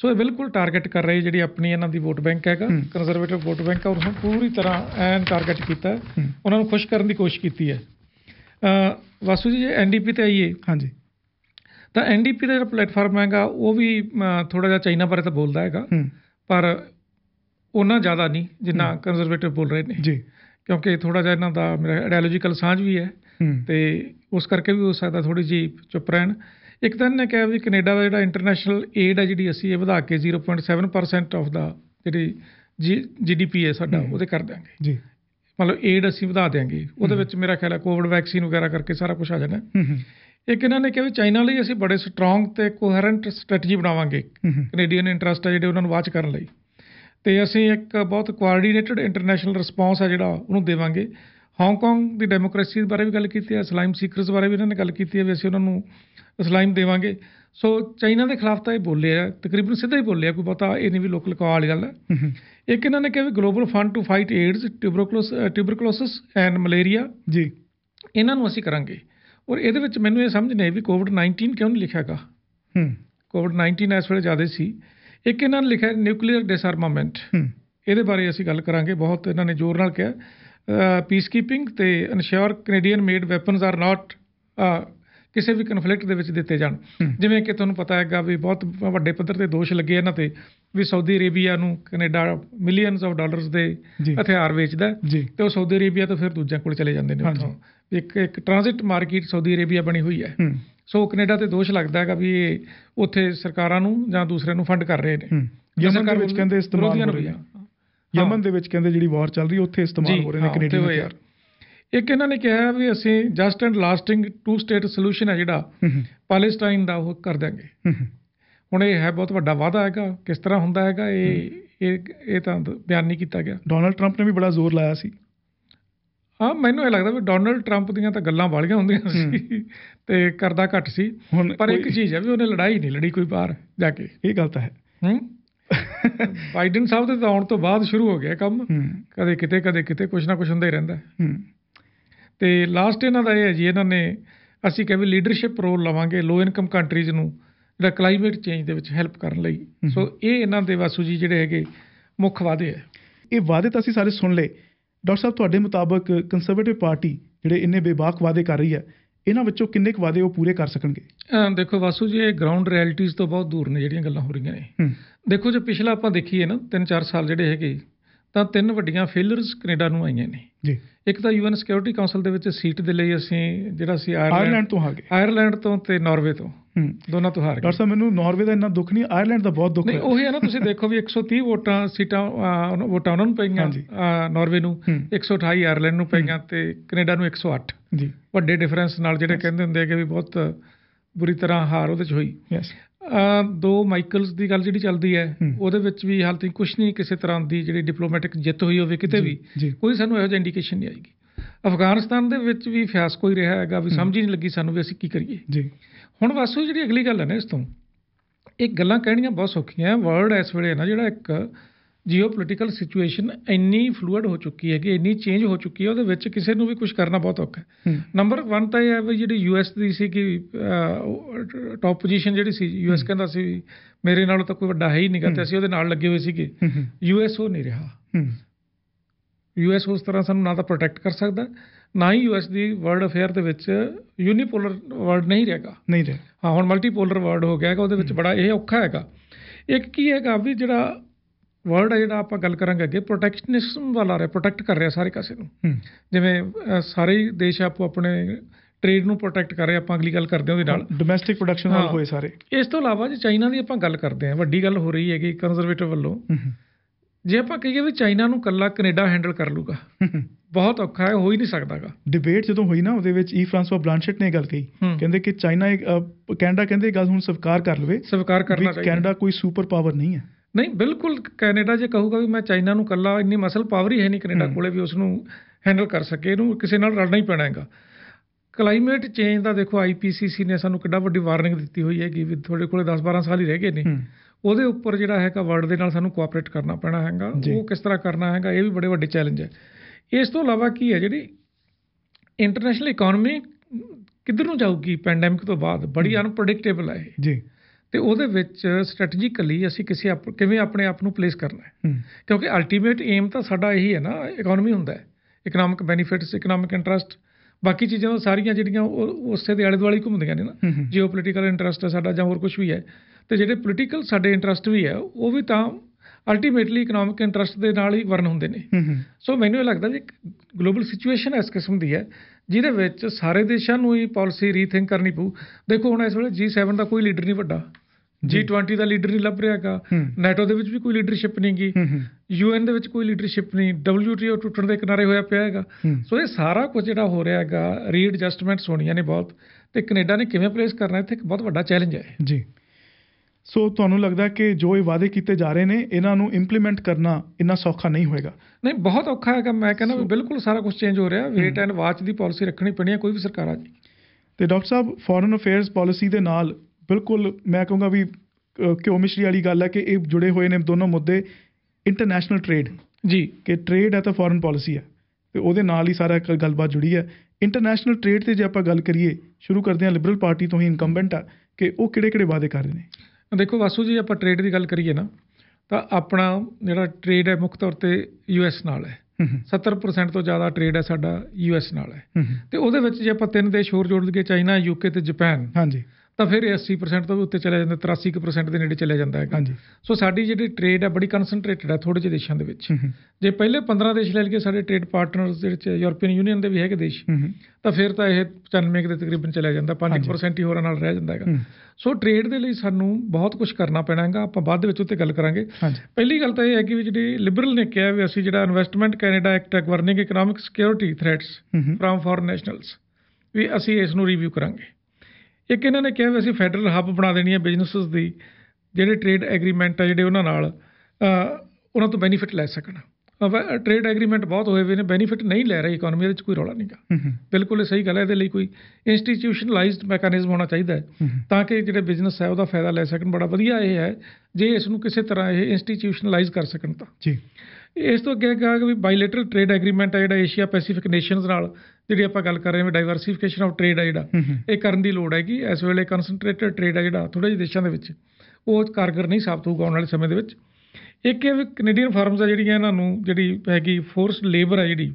ਸੋ ਇਹ ਬਿਲਕੁਲ ਟਾਰਗੇਟ ਕਰ ਰਹੇ ਜਿਹੜੀ ਆਪਣੀ ਇਹਨਾਂ ਦੀ ਵੋਟ ਬੈਂਕ ਹੈਗਾ ਕੰਜ਼ਰਵੇਟਿਵ ਵੋਟ ਬੈਂਕ ਹੈ ਉਹ ਨੂੰ ਪੂਰੀ ਤਰ੍ਹਾਂ ਐਨ ਟਾਰਗੇਟ ਕੀਤਾ ਉਹਨਾਂ ਨੂੰ ਖੁਸ਼ ਕਰਨ ਦੀ ਕੋਸ਼ਿਸ਼ ਕੀਤੀ ਹੈ ਵਾਸੂ ਜੀ ਐਨਡੀਪੀ ਤੇ ਆਈਏ ਹਾਂਜੀ ਤਾਂ ਐਨਡੀਪੀ ਦਾ ਜਿਹੜਾ ਪਲੇਟਫਾਰਮ ਹੈਗਾ ਉਹ ਵੀ ਥੋੜਾ ਜਿਹਾ ਚਾਈਨਾ ਬਾਰੇ ਤਾਂ ਬੋਲਦਾ ਹੈਗਾ ਪਰ ਉਹਨਾਂ ਜ਼ਿਆਦਾ ਨਹੀਂ ਜਿੰਨਾ ਕੰਜ਼ਰਵੇਟਿਵ ਬੋਲ ਰਹੇ ਨੇ ਜੀ ਕਿਉਂਕਿ ਥੋੜਾ ਜਿਹਾ ਇਹਨਾਂ ਦਾ ਮੇਰਾ ਆਈਡੀਓਲੋਜੀਕਲ ਸਾਂਝ ਵੀ ਹੈ ਤੇ ਉਸ ਕਰਕੇ ਵੀ ਹੋ ਸਕਦਾ ਥੋੜੀ ਜੀ ਚੁੱਪ ਰਹਿਣ ਇੱਕ ਤਾਂ ਨੇ ਕਿਹਾ ਵੀ ਕੈਨੇਡਾ ਦਾ ਜਿਹੜਾ ਇੰਟਰਨੈਸ਼ਨਲ ਏਡ ਹੈ ਜਿਹੜੀ ਅਸੀਂ ਇਹ ਵਧਾ ਕੇ 0.7% ਆਫ ਦਾ ਜਿਹੜੀ ਜੀਡੀਪੀ ਹੈ ਸਾਡਾ ਉਹਦੇ ਕਰ ਦਾਂਗੇ ਜੀ ਮਤਲਬ ਏਡ ਅਸੀਂ ਵਧਾ ਦੇਾਂਗੇ ਉਹਦੇ ਵਿੱਚ ਮੇਰਾ ਖਿਆਲ ਹੈ ਕੋਵਿਡ ਵੈਕਸੀਨ ਵਗੈਰਾ ਕਰਕੇ ਸਾਰਾ ਕੁਝ ਆ ਜਾਣਾ ਇੱਕ ਇਹਨਾਂ ਨੇ ਕਿਹਾ ਵੀ ਚਾਈਨਾ ਲਈ ਅਸੀਂ ਬੜੇ ਸਟਰੋਂਗ ਤੇ ਕੋਹਰੈਂਟ ਸਟ੍ਰੈਟਜੀ ਬਣਾਵਾਂਗੇ ਕੈਨੇਡੀਅਨ ਇੰਟਰਸਟ ਹੈ ਜਿਹੜੇ ਉਹਨਾਂ ਨੂੰ ਵਾਚ ਕਰਨ ਲਈ ਤੇ ਅਸੀਂ ਇੱਕ ਬਹੁਤ ਕੋਆਰਡੀਨੇਟਿਡ ਇੰਟਰਨੈਸ਼ਨਲ ਰਿਸਪਾਂਸ ਹੈ ਜਿਹੜਾ ਉਹਨੂੰ ਦੇਵਾਂਗੇ ਹਾਂਗਕਾਂਗ ਦੀ ਡੈਮੋਕ੍ਰੇਸੀ ਬਾਰੇ ਵੀ ਗੱਲ ਕੀਤੀ ਹੈ ਸਲਾਈਮ ਸੀਕਰਸ ਬਾਰੇ ਵੀ ਇਹਨਾਂ ਨੇ ਗੱਲ ਕੀਤੀ ਹੈ ਵੀ ਅਸੀਂ ਉਹਨਾਂ ਨੂੰ ਸਲਾਈਮ ਦੇਵਾਂਗੇ ਸੋ ਚਾਈਨਾ ਦੇ ਖਿਲਾਫ ਤਾਂ ਇਹ ਬੋਲੇ ਆ ਤਕਰੀਬਨ ਸਿੱਧਾ ਹੀ ਬੋਲੇ ਆ ਕੋਈ ਬਹੁਤਾ ਇਹ ਨਹੀਂ ਵੀ ਲੋਕਲ ਕਾਲ ਵਾਲੀ ਗੱਲ ਹੈ ਇੱਕ ਇਹਨਾਂ ਨੇ ਕਿਹਾ ਵੀ Global Fund to Fight AIDS tuberculose tuberculosis and malaria ਜੀ ਇਹਨਾਂ ਨੂੰ ਅਸੀਂ ਕਰਾਂਗੇ ਔਰ ਇਹਦੇ ਵਿੱਚ ਮੈਨੂੰ ਇਹ ਸਮਝ ਨਹੀਂ ਆਈ ਵੀ ਕੋਵਿਡ-19 ਕਿਉਂ ਨਹੀਂ ਲਿਖਿਆਗਾ ਹੂੰ ਕੋਵਿਡ-19 ਇਸ ਵੇਲੇ ਜ਼ਿਆਦਾ ਸੀ ਇੱਕ ਇਹਨਾਂ ਨੇ ਲਿਖਿਆ ਨਿਊਕਲੀਅਰ ਹੂੰ ਇਹਦੇ ਬਾਰੇ ਅਸੀਂ ਗੱਲ ਕਰਾਂਗੇ ਬਹੁਤ ਇਹਨਾਂ ਨੇ ਜ਼ੋਰ ਨਾਲ ਕਿਹਾ ਪੀਸਕੀਪਿੰਗ ਤੇ ensure Canadian made weapons are not ਕਿਸੇ ਵੀ ਕਨਫਲਿਕਟ ਦੇ ਵਿੱਚ ਦਿੱਤੇ ਜਾਣ ਜਿਵੇਂ ਕਿ ਤੁਹਾਨੂੰ ਪਤਾ ਹੈਗਾ ਵੀ ਬਹੁਤ ਵੱਡੇ ਪੱਧਰ ਤੇ ਦੋਸ਼ ਲੱਗੇ ਇਹਨਾਂ ਤੇ ਵੀ ਸਾਊਦੀ ਅਰੇਬੀਆ ਨੂੰ ਕੈਨੇਡਾ ਮਿਲੀਅਨਸ ਆਫ ਡਾਲਰਸ ਦੇ ਹਥਿਆਰ ਵੇਚਦਾ ਤੇ ਉਹ ਸਾਊਦੀ ਅਰੇਬੀਆ ਤੋਂ ਫਿਰ ਦੂਜਿਆਂ ਕੋਲ ਚਲੇ ਜਾਂਦੇ ਨੇ ਉੱਥੋਂ ਇੱਕ ਇੱਕ ਟ੍ਰਾਂਜ਼ਿਟ ਮਾਰਕੀਟ ਸਾਊਦੀ ਅਰੇਬੀਆ ਬਣੀ ਹੋਈ ਹੈ ਸੋ ਕੈਨੇਡਾ ਤੇ ਦੋਸ਼ ਲੱਗਦਾ ਹੈਗਾ ਵੀ ਇਹ ਉੱਥੇ ਸਰਕਾਰਾਂ ਨੂੰ ਜਾਂ ਦੂਸਰਿਆਂ ਨੂੰ ਫੰਡ ਕਰ ਰਹੇ ਨੇ ਜਿਵੇਂ ਦੇ ਵਿੱਚ ਕਹਿੰਦੇ ਇਸਤੇਮਾਲ ਹੋ ਰਿਹਾ ਯਮਨ ਦੇ ਵਿੱਚ ਕਹਿੰਦੇ ਜਿਹੜੀ ਵਾਰ ਚੱਲ ਰਹੀ ਉੱਥੇ ਇਸਤੇਮਾਲ ਹੋ ਰਹੇ ਨੇ ਕੈਨੇਡੀਅਨ ਹਥਿਆਰ ਇੱਕ ਇਹਨਾਂ ਨੇ ਕਿਹਾ ਵੀ ਅਸੀਂ just and lasting two state solution ਹੈ ਜਿਹੜਾ ਪਾਲੇਸਟਾਈਨ ਦਾ ਉਹ ਕਰ ਦਾਂਗੇ ਹੁਣ ਇਹ ਹੈ ਬਹੁਤ ਵੱਡਾ ਵਾਅਦਾ ਹੈਗਾ ਕਿਸ ਤਰ੍ਹਾਂ ਹੁੰਦਾ ਹੈਗਾ ਇਹ ਇਹ ਇਹ ਤਾਂ ਬਿਆਨ ਨਹੀਂ ਕੀਤਾ ਗਿਆ ਡੋਨਲਡ ਟਰੰਪ ਨੇ ਵੀ ਬੜਾ ਜ਼ੋਰ ਲਾਇਆ ਸੀ ਹਾਂ ਮੈਨੂੰ ਇਹ ਲੱਗਦਾ ਵੀ ਡੋਨਲਡ ਟਰੰਪ ਦੀਆਂ ਤਾਂ ਗੱਲਾਂ ਵਾਲੀਆਂ ਹੁੰਦੀਆਂ ਸੀ ਤੇ ਕਰਦਾ ਘੱਟ ਸੀ ਪਰ ਇੱਕ ਚੀਜ਼ ਹੈ ਵੀ ਉਹਨੇ ਲੜਾਈ ਨਹੀਂ ਲੜੀ ਕੋਈ ਬਾਹਰ ਜਾ ਕੇ ਇਹ ਗੱਲ ਤਾਂ ਹੈ ਬਾਈਡਨ ਸਾਹਿਬ ਦੇ ਆਉਣ ਤੋਂ ਬਾਅਦ ਸ਼ੁਰੂ ਹੋ ਗਿਆ ਕੰਮ ਕਦੇ ਕਿਤੇ ਕਦੇ ਕਿਤੇ ਕੁਛ ਨਾ ਕੁਛ ਹੁੰਦਾ ਹੀ ਰਹਿੰਦਾ ਤੇ ਲਾਸਟ ਇਹਨਾਂ ਦਾ ਇਹ ਹੈ ਜੀ ਇਹਨਾਂ ਨੇ ਅਸੀਂ ਕਹਿੰਦੇ ਲੀਡਰਸ਼ਿਪ ਰੋਲ ਲਵਾਂਗੇ ਲੋ ਇਨਕਮ ਕੰਟਰੀਜ਼ ਨੂੰ ਜਿਹੜਾ ਕਲਾਈਮੇਟ ਚੇਂਜ ਦੇ ਵਿੱਚ ਹੈਲਪ ਕਰਨ ਲਈ ਸੋ ਇਹ ਇਹਨਾਂ ਦੇ ਵਾਸੂ ਜੀ ਜਿਹੜੇ ਹੈਗੇ ਮੁੱਖ ਵਾਅਦੇ ਹੈ ਇਹ ਵਾਅਦੇ ਤਾਂ ਅਸੀਂ ਸਾਰੇ ਸੁਣ ਲਏ ਡਾਕਟਰ ਸਾਹਿਬ ਤੁਹਾਡੇ ਮੁਤਾਬਕ ਕੰਜ਼ਰਵੇਟਿਵ ਪਾਰਟੀ ਜਿਹੜੇ ਇੰਨੇ ਬੇਬਾਕ ਵਾਅਦੇ ਕਰ ਰਹੀ ਹੈ ਇਹਨਾਂ ਵਿੱਚੋਂ ਕਿੰਨੇ ਕੁ ਵਾਅਦੇ ਉਹ ਪੂਰੇ ਕਰ ਸਕਣਗੇ ਦੇਖੋ ਵਾਸੂ ਜੀ ਇਹ ਗਰਾਊਂਡ ਰਿਐਲਿਟੀਆਂ ਤੋਂ ਬਹੁਤ ਦੂਰ ਨੇ ਜਿਹੜੀਆਂ ਗੱਲਾਂ ਹੋ ਰਹੀਆਂ ਨੇ ਦੇਖੋ ਜੇ ਪਿਛਲਾ ਆਪਾਂ ਦੇਖੀਏ ਨਾ 3-4 ਸਾਲ ਜਿਹੜੇ ਹੈਗੇ ਤਾਂ ਤਿੰਨ ਵੱਡੀਆਂ ਫੇਲਰਸ ਕੈਨੇਡਾ ਨੂੰ ਆਈਆਂ ਨੇ ਜੀ ਇੱਕ ਤਾਂ ਯੂਐਨ ਸਿਕਿਉਰਿਟੀ ਕਾਉਂਸਲ ਦੇ ਵਿੱਚ ਸੀਟ ਦੇ ਲਈ ਅਸੀਂ ਜਿਹੜਾ ਸੀ ਆਇਰਲੈਂਡ ਤੋਂ ਹਾਰ ਗਏ ਆਇਰਲੈਂਡ ਤੋਂ ਤੇ ਨਾਰਵੇ ਤੋਂ ਹੂੰ ਦੋਨਾਂ ਤੋਂ ਹਾਰ ਗਏ ਡਾਕਟਰ ਸਾਹਿਬ ਮੈਨੂੰ ਨਾਰਵੇ ਦਾ ਇੰਨਾ ਦੁੱਖ ਨਹੀਂ ਆਇਰਲੈਂਡ ਦਾ ਬਹੁਤ ਦੁੱਖ ਹੈ ਨਹੀਂ ਹੀ ਹੈ ਨਾ ਤੁਸੀਂ ਦੇਖੋ ਵੀ 130 ਵੋਟਾਂ ਸੀਟਾਂ ਵੋਟਾਂ ਉਹਨਾਂ ਨੂੰ ਪਈਆਂ ਨਾਰਵੇ ਨੂੰ 128 ਆਇਰਲੈਂਡ ਨੂੰ ਪਈਆਂ ਤੇ ਕੈਨੇਡਾ ਨੂੰ 108 ਜੀ ਵੱਡੇ ਡਿਫਰੈਂਸ ਨਾਲ ਜਿਹੜੇ ਕਹਿੰਦੇ ਹੁੰਦੇ ਆ ਕਿ ਵੀ ਬਹੁਤ ਬੁਰੀ ਤਰ੍ਹਾਂ ਹਾਰ ਉਹਦੇ ਚ ਹੋਈ ਦੋ ਮਾਈਕਲਸ ਦੀ ਗੱਲ ਜਿਹੜੀ ਚੱਲਦੀ ਹੈ ਉਹਦੇ ਵਿੱਚ ਵੀ ਹਾਲ ਤੱਕ ਕੁਝ ਨਹੀਂ ਕਿਸੇ ਤਰ੍ਹਾਂ ਦੀ ਜਿਹੜੀ ਡਿਪਲੋਮੈਟਿਕ ਜਿੱਤ ਹੋਈ ਹੋਵੇ ਕਿਤੇ ਵੀ ਕੋਈ ਸਾਨੂੰ ਇਹੋ ਜਿਹੀ ਇੰਡੀਕੇਸ਼ਨ ਨਹੀਂ ਆਏਗੀ ਅਫਗਾਨਿਸਤਾਨ ਦੇ ਵਿੱਚ ਵੀ ਫਿਆਸ ਹੀ ਰਿਹਾ ਹੈਗਾ ਵੀ ਸਮਝ ਹੀ ਨਹੀਂ ਲੱਗੀ ਸਾਨੂੰ ਵੀ ਅਸੀਂ ਕੀ ਕਰੀਏ ਜੀ ਹੁਣ ਵਾਸੂ ਜਿਹੜੀ ਅਗਲੀ ਗੱਲ ਹੈ ਨਾ ਇਸ ਤੋਂ ਇਹ ਗੱਲਾਂ ਕਹਿਣੀਆਂ ਬਹੁਤ ਸੌਖੀਆਂ ਵਰਡ ਇਸ ਵੇਲੇ ਨਾ ਜਿਹੜਾ ਇੱਕ ਜੀਓਪੋਲੀਟੀਕਲ ਸਿਚੁਏਸ਼ਨ ਇੰਨੀ ਫਲੂਇਡ ਹੋ ਚੁੱਕੀ ਹੈ ਕਿ ਇੰਨੀ ਚੇਂਜ ਹੋ ਚੁੱਕੀ ਹੈ ਉਹਦੇ ਵਿੱਚ ਕਿਸੇ ਨੂੰ ਵੀ ਕੁਝ ਕਰਨਾ ਬਹੁਤ ਔਖਾ ਹੈ ਨੰਬਰ 1 ਤਾਂ ਇਹ ਹੈ ਵੀ ਜਿਹੜੀ ਯੂਐਸ ਦੀ ਸੀ ਕਿ ਟੌਪ ਪੋਜੀਸ਼ਨ ਜਿਹੜੀ ਸੀ ਯੂਐਸ ਕਹਿੰਦਾ ਸੀ ਮੇਰੇ ਨਾਲੋਂ ਤਾਂ ਕੋਈ ਵੱਡਾ ਹੈ ਹੀ ਨਹੀਂ ਤੇ ਅਸੀਂ ਉਹਦੇ ਨਾਲ ਲੱਗੇ ਹੋਏ ਸੀਗੇ ਯੂਐਸ ਹੋ ਨਹੀਂ ਰਿਹਾ ਯੂਐਸ ਉਸ ਤਰ੍ਹਾਂ ਸਾਨੂੰ ਨਾ ਤਾਂ ਪ੍ਰੋਟੈਕਟ ਕਰ ਸਕਦਾ ਨਾ ਹੀ ਯੂਐਸ ਦੀ ਵਰਲਡ ਅਫੇਅਰ ਦੇ ਵਿੱਚ ਯੂਨੀਪੋਲਰ ਵਰਲਡ ਨਹੀਂ ਰਹੇਗਾ ਨਹੀਂ ਰਹੇ ਹਾਂ ਹੁਣ ਮਲਟੀਪੋਲਰ ਵਰਲਡ ਹੋ ਗਿਆ ਹੈਗਾ ਉਹਦੇ ਵਿੱਚ ਬੜਾ ਇਹ ਔਖਾ ਹੈਗਾ ਇੱਕ ਕੀ ਹੈਗਾ ਵੀ ਜਿਹੜਾ ਵਰਡ ਹੈ ਜਿਹੜਾ ਆਪਾਂ ਗੱਲ ਕਰਾਂਗੇ ਅੱਗੇ ਪ੍ਰੋਟੈਕਸ਼ਨਿਸਮ ਵਾਲਾ ਰਿਹਾ ਪ੍ਰੋਟੈਕਟ ਕਰ ਰਿਹਾ ਸਾਰੇ ਕਾਸੇ ਨੂੰ ਜਿਵੇਂ ਸਾਰੇ ਦੇਸ਼ ਆਪੋ ਆਪਣੇ ਟ੍ਰੇਡ ਨੂੰ ਪ੍ਰੋਟੈਕਟ ਕਰ ਰਹੇ ਆਪਾਂ ਅਗਲੀ ਗੱਲ ਕਰਦੇ ਹਾਂ ਉਹਦੇ ਨਾਲ ਡੋਮੈਸਟਿਕ ਪ੍ਰੋਡਕਸ਼ਨ ਨਾਲ ਹੋਏ ਸਾਰੇ ਇਸ ਤੋਂ ਇਲਾਵਾ ਜੇ ਚਾਈਨਾ ਦੀ ਆਪਾਂ ਗੱਲ ਕਰਦੇ ਹਾਂ ਵੱਡੀ ਗੱਲ ਹੋ ਰਹੀ ਹੈ ਕਿ ਕੰਜ਼ਰਵੇਟਿਵ ਵੱਲੋਂ ਜੇ ਆਪਾਂ ਕਹੀਏ ਵੀ ਚਾਈਨਾ ਨੂੰ ਕੱਲਾ ਕੈਨੇਡਾ ਹੈਂਡਲ ਕਰ ਲੂਗਾ ਬਹੁਤ ਔਖਾ ਹੈ ਹੋ ਹੀ ਨਹੀਂ ਸਕਦਾਗਾ ਡਿਬੇਟ ਜਦੋਂ ਹੋਈ ਨਾ ਉਹਦੇ ਵਿੱਚ ਈ ਫਰਾਂਸਵਾ ਬਲਾਂਸ਼ਟ ਨੇ ਗੱਲ ਕਹੀ ਕਹਿੰਦੇ ਕਿ ਚਾਈਨਾ ਕੈਨੇਡਾ ਕਹਿੰਦੇ ਗੱਲ ਹੁਣ ਸਵੀਕਾਰ ਕਰ ਲਵੇ ਸਵੀਕਾਰ ਕਰਨਾ ਚਾਹੀਦਾ ਕੈਨੇਡਾ ਕੋਈ ਸੁਪਰ ਪਾਵਰ ਨਹੀਂ ਹੈ ਨਹੀਂ ਬਿਲਕੁਲ ਕੈਨੇਡਾ ਜੇ ਕਹੂਗਾ ਵੀ ਮੈਂ ਚਾਈਨਾ ਨੂੰ ਕੱਲਾ ਇੰਨੀ ਮਸਲ ਪਾਵਰ ਹੀ ਹੈ ਨਹੀਂ ਕੈਨੇਡਾ ਕੋਲੇ ਵੀ ਉਸ ਨੂੰ ਹੈਂਡਲ ਕਰ ਸਕੇ ਇਹਨੂੰ ਕਿਸੇ ਨਾਲ ਲੜਨਾ ਹੀ ਪੈਣਾ ਹੈਗਾ ਕਲਾਈਮੇਟ ਚੇਂਜ ਦਾ ਦੇਖੋ ਆਈਪੀਸੀਸੀ ਨੇ ਸਾਨੂੰ ਕਿੱਡਾ ਵੱਡੀ ਵਾਰਨਿੰਗ ਦਿੱਤੀ ਹੋਈ ਹੈ ਕਿ ਵੀ ਤੁਹਾਡੇ ਕੋਲੇ 10-12 ਸਾਲ ਹੀ ਰਹਿ ਗਏ ਨੇ ਉਹਦੇ ਉੱਪਰ ਜਿਹੜਾ ਹੈਗਾ ਵਰਲਡ ਦੇ ਨਾਲ ਸਾਨੂੰ ਕੋਆਪਰੇਟ ਕਰਨਾ ਪੈਣਾ ਹੈਗਾ ਉਹ ਕਿਸ ਤਰ੍ਹਾਂ ਕਰਨਾ ਹੈਗਾ ਇਹ ਵੀ ਬੜੇ ਵੱਡੇ ਚੈਲੰਜ ਹੈ ਇਸ ਤੋਂ ਇਲਾਵਾ ਕੀ ਹੈ ਜਿਹੜੀ ਇੰਟਰਨੈਸ਼ਨਲ ਇਕਨੋਮੀ ਕਿੱਧਰ ਨੂੰ ਜਾਊਗੀ ਪੈਂਡੈਮਿਕ ਤੋਂ ਬਾਅਦ ਬੜੀ ਅਨਪ੍ਰੈਡਿਕਟੇਬਲ ਹੈ ਜੀ ਤੇ ਉਹਦੇ ਵਿੱਚ ਸਟ੍ਰੈਟੇਜੀਕਲੀ ਅਸੀਂ ਕਿਸੇ ਕਿਵੇਂ ਆਪਣੇ ਆਪ ਨੂੰ ਪਲੇਸ ਕਰਨਾ ਹੈ ਕਿਉਂਕਿ ਅਲਟੀਮੇਟ ਏਮ ਤਾਂ ਸਾਡਾ ਇਹੀ ਹੈ ਨਾ ਇਕਨੋਮੀ ਹੁੰਦਾ ਹੈ ਇਕਨੋਮਿਕ ਬੈਨੀਫਿਟਸ ਇਕਨੋਮਿਕ ਇੰਟਰਸਟ ਬਾਕੀ ਚੀਜ਼ਾਂ ਸਾਰੀਆਂ ਜਿਹੜੀਆਂ ਉਹ ਉਸੇ ਦੇ ਆਲੇ ਦੁਆਲੇ ਘੁੰਮਦੀਆਂ ਨੇ ਨਾ ਜੀਓਪੋਲਿਟੀਕਲ ਇੰਟਰਸਟ ਹੈ ਸਾਡਾ ਜਾਂ ਹੋਰ ਕੁਝ ਵੀ ਹੈ ਤੇ ਜਿਹੜੇ ਪੋਲਿਟੀਕਲ ਸਾਡੇ ਇੰਟਰਸਟ ਵੀ ਹੈ ਉਹ ਵੀ ਤਾਂ ਅਲਟੀਮੇਟਲੀ ਇਕਨੋਮਿਕ ਇੰਟਰਸਟ ਦੇ ਨਾਲ ਹੀ ਵਰਨ ਹੁੰਦੇ ਨੇ ਸੋ ਮੈਨੂੰ ਇਹ ਲੱਗਦਾ ਜੀ ਗਲੋਬਲ ਸਿਚੁਏਸ਼ਨ ਇਸ ਕਿਸਮ ਦੀ ਹੈ ਜਿਹਦੇ ਵਿੱਚ ਸਾਰੇ ਦੇਸ਼ਾਂ ਨੂੰ ਹੀ ਪਾਲਿਸੀ ਰੀਥਿੰਕ ਕਰਨੀ ਪਊ ਦੇਖੋ ਹੁਣ ਇਸ ਵੇਲੇ G7 ਦਾ ਕੋਈ ਲੀਡਰ ਨਹੀਂ ਵੱਡਾ G20 ਦਾ ਲੀਡਰ ਨਹੀਂ ਲੱਭ ਰਿਹਾਗਾ ਨੈਟੋ ਦੇ ਵਿੱਚ ਵੀ ਕੋਈ ਲੀਡਰਸ਼ਿਪ ਨਹੀਂਗੀ ਯੂਐਨ ਦੇ ਵਿੱਚ ਕੋਈ ਲੀਡਰਸ਼ਿਪ ਨਹੀਂ ਡਬਲਯੂਟੀਓ ਟੁੱਟਣ ਦੇ ਕਿਨਾਰੇ ਹੋਇਆ ਪਿਆ ਹੈਗਾ ਸੋ ਇਹ ਸਾਰਾ ਕੁਝ ਜਿਹੜਾ ਹੋ ਰਿਹਾ ਹੈਗਾ ਰੀਐਡਜਸਟਮੈਂਟਸ ਹੋਣੀਆਂ ਨੇ ਬਹੁਤ ਤੇ ਕੈਨੇਡਾ ਨੇ ਕਿਵੇਂ ਪਲੇਸ ਕਰਨਾ ਇੱਥੇ ਇੱਕ ਬਹੁਤ ਵੱਡਾ ਚੈਲੰਜ ਹੈ ਜੀ ਸੋ ਤੁਹਾਨੂੰ ਲੱਗਦਾ ਕਿ ਜੋ ਇਹ ਵਾਅਦੇ ਕੀਤੇ ਜਾ ਰਹੇ ਨੇ ਇਹਨਾਂ ਨੂੰ ਇੰਪਲੀਮੈਂਟ ਕਰਨਾ ਇੰਨਾ ਸੌਖਾ ਨਹੀਂ ਹੋਏਗਾ ਨਹੀਂ ਬਹੁਤ ਔਖਾ ਹੈਗਾ ਮੈਂ ਕਹਿੰਦਾ ਬਿਲਕੁਲ ਸਾਰਾ ਕੁਝ ਚੇਂਜ ਹੋ ਰਿਹਾ ਵੇਟ ਐਂਡ ਵਾਚ ਦੀ ਪਾਲਿਸੀ ਰੱਖਣੀ ਪੈਣੀ ਹੈ ਕੋਈ ਵੀ ਸਰਕਾਰ ਆ ਜੀ ਤੇ ਡਾਕਟਰ ਸਾਹਿਬ ਫੋਰਨ ਅਫੇਅਰਸ ਪਾਲਿਸੀ ਦੇ ਨਾਲ ਬਿਲਕੁਲ ਮੈਂ ਕਹੂੰਗਾ ਵੀ ਕਿਉਂ ਮਿਸ਼ਰੀ ਵਾਲੀ ਗੱਲ ਹੈ ਕਿ ਇਹ ਜੁੜੇ ਹੋਏ ਨੇ ਦੋਨੋਂ ਮੁੱਦੇ ਇੰਟਰਨੈਸ਼ਨਲ ਟ੍ਰੇਡ ਜੀ ਕਿ ਟ੍ਰੇਡ ਹੈ ਤਾਂ ਫੋਰਨ ਪਾਲਿਸੀ ਹੈ ਤੇ ਉਹਦੇ ਨਾਲ ਹੀ ਸਾਰਾ ਗੱਲਬਾਤ ਜੁੜੀ ਹੈ ਇੰਟਰਨੈਸ਼ਨਲ ਟ੍ਰੇਡ ਤੇ ਜੇ ਆਪਾਂ ਗੱਲ ਕਰੀਏ ਸ਼ੁਰੂ ਕਰਦੇ ਹਾਂ ਲਿਬਰਲ ਪਾਰਟੀ ਤੋਂ ਹੀ ਇਨਕੰਬੈਂਟ ਆ ਕਿ ਉਹ ਕਿਹੜੇ-ਕਿਹੜੇ ਵਾਅਦੇ ਕਰ ਰਹੇ ਨੇ ਦੇਖੋ ਵਾਸੂ ਜੀ ਆਪਾਂ ਟ੍ਰੇਡ ਦੀ ਗੱਲ ਕਰੀਏ ਨਾ ਤਾਂ ਆਪਣਾ ਜਿਹੜਾ ਟ੍ਰੇਡ ਹੈ ਮੁੱਖ ਤੌਰ ਤੇ ਯੂਐਸ ਨਾਲ ਹੈ 70% ਤੋਂ ਜ਼ਿਆਦਾ ਟ੍ਰੇਡ ਹੈ ਸਾਡਾ ਯੂਐਸ ਨਾਲ ਹੈ ਤੇ ਉਹਦੇ ਵਿੱਚ ਜੇ ਆਪਾਂ ਤਿੰਨ ਦੇਸ਼ ਹੋਰ ਜੋੜ ਲਈਏ ਚਾਈਨਾ ਯੂਕੇ ਤੇ ਜਾਪਾਨ ਹਾਂਜੀ ਤਾਂ ਫਿਰ 80% ਤੋਂ ਉੱਤੇ ਚਲਾ ਜਾਂਦਾ 83% ਦੇ ਨੇੜੇ ਚਲਾ ਜਾਂਦਾ ਹੈ ਹਾਂਜੀ ਸੋ ਸਾਡੀ ਜਿਹੜੀ ਟ੍ਰੇਡ ਹੈ ਬੜੀ ਕਨਸੈਂਟ੍ਰੇਟਡ ਹੈ ਥੋੜੇ ਜਿਹੇ ਦੇਸ਼ਾਂ ਦੇ ਵਿੱਚ ਜੇ ਪਹਿਲੇ 15 ਦੇਸ਼ ਲੈ ਲਈਏ ਸਾਡੇ ਟ੍ਰੇਡ ਪਾਰਟਨਰਸ ਦੇ ਵਿੱਚ ਯੂਰਪੀਅਨ ਯੂਨੀਅਨ ਦੇ ਵੀ ਹੈਗੇ ਦੇਸ਼ ਤਾਂ ਫਿਰ ਤਾਂ ਇਹ 95 ਦੇ ਤਕਰੀਬਨ ਚਲਾ ਜਾਂਦਾ 5% ਹੀ ਹੋਰਾਂ ਨਾਲ ਰਹਿ ਜਾਂਦਾ ਹੈਗਾ ਸੋ ਟ੍ਰੇਡ ਦੇ ਲਈ ਸਾਨੂੰ ਬਹੁਤ ਕੁਝ ਕਰਨਾ ਪੈਣਾ ਹੈਗਾ ਆਪਾਂ ਬਾਅਦ ਵਿੱਚ ਉੱਤੇ ਗੱਲ ਕਰਾਂਗੇ ਪਹਿਲੀ ਗੱਲ ਤਾਂ ਇਹ ਹੈ ਕਿ ਵੀ ਜਿਹੜੀ ਲਿਬਰਲ ਨੇ ਕਿਹਾ ਵੀ ਅਸੀਂ ਜਿਹੜਾ ਇਨਵੈਸਟਮੈਂਟ ਕੈਨੇਡਾ ਐਕਟ ਹੈ governing economic security threats from foreign nationals ਵੀ ਅਸੀਂ ਇਸ ਨੂੰ ਰਿਵਿਊ ਕਰਾਂਗੇ ਇੱਕ ਇਹਨਾਂ ਨੇ ਕਿਹਾ ਵੀ ਅਸੀਂ ਫੈਡਰਲ ਹੱਬ ਬਣਾ ਦੇਣੀ ਹੈ ਬਿਜ਼ਨੈਸਸ ਦੀ ਜਿਹੜੇ ਟ੍ਰੇਡ ਐਗਰੀਮੈਂਟ ਆ ਜਿਹੜੇ ਉਹਨਾਂ ਨਾਲ ਉਹਨਾਂ ਤੋਂ ਬੈਨੀਫਿਟ ਲੈ ਸਕਣ ਟ੍ਰੇਡ ਐਗਰੀਮੈਂਟ ਬਹੁਤ ਹੋਏ ਹੋਏ ਨੇ ਬੈਨੀਫਿਟ ਨਹੀਂ ਲੈ ਰਹੀ ਇਕਨੋਮੀ ਵਿੱਚ ਕੋਈ ਰੌਲਾ ਨਹੀਂਗਾ ਬਿਲਕੁਲ ਇਹ ਸਹੀ ਗੱਲ ਹੈ ਇਹਦੇ ਲਈ ਕੋਈ ਇੰਸਟੀਟਿਊਸ਼ਨਲਾਈਜ਼ਡ ਮੈਕੈਨਿਜ਼ਮ ਹੋਣਾ ਚਾਹੀਦਾ ਹੈ ਤਾਂ ਕਿ ਜਿਹੜੇ ਬਿਜ਼ਨਸ ਹੈ ਉਹਦਾ ਫਾਇਦਾ ਲੈ ਸਕਣ ਬੜਾ ਵਧੀਆ ਇਹ ਹੈ ਜੇ ਇਸ ਨੂੰ ਕਿਸੇ ਤਰ੍ਹਾਂ ਇਹ ਇੰਸਟੀਟਿਊਸ਼ਨਲਾਈਜ਼ ਕਰ ਸਕਣ ਤਾਂ ਜੀ ਇਸ ਤੋਂ ਅੱਗੇ ਕਿਹਾ ਕਿ ਬਾਇਲੇਟਰਲ ਟ੍ਰੇਡ ਐਗਰੀਮੈਂਟ ਹੈ ਜਿਹੜਾ ਏਸ਼ੀਆ ਪੈਸੀਫਿਕ ਨੇਸ਼ਨਸ ਨਾਲ ਜਿਹੜੀ ਆਪਾਂ ਗੱਲ ਕਰ ਰਹੇ ਹਾਂ ਡਾਈਵਰਸਿਫਿਕੇਸ਼ਨ ਆਫ ਟ੍ਰੇਡ ਹੈ ਜਿਹੜਾ ਇਹ ਕਰਨ ਦੀ ਲੋੜ ਹੈ ਕਿ ਇਸ ਵੇਲੇ ਕਨਸੈਂਟ੍ਰੇਟਡ ਟ੍ਰੇਡ ਹੈ ਜਿਹੜਾ ਥੋੜੇ ਜਿਹੇ ਦੇਸ਼ਾਂ ਦੇ ਵਿੱਚ ਉਹ ਕਾਰਗਰ ਨਹੀਂ ਸਾਬਤ ਹੋਊਗਾ ਆਉਣ ਵਾਲੇ ਸਮੇਂ ਦੇ ਵਿੱਚ ਇੱਕ ਇਹ ਕੈਨੇਡੀਅਨ ਫਾਰਮਸ ਆ ਜਿਹੜੀਆਂ ਇਹਨਾਂ ਨੂੰ ਜਿਹੜੀ ਹੈਗੀ ਫੋਰਸ ਲੇਬਰ ਹੈ ਜਿਹੜੀ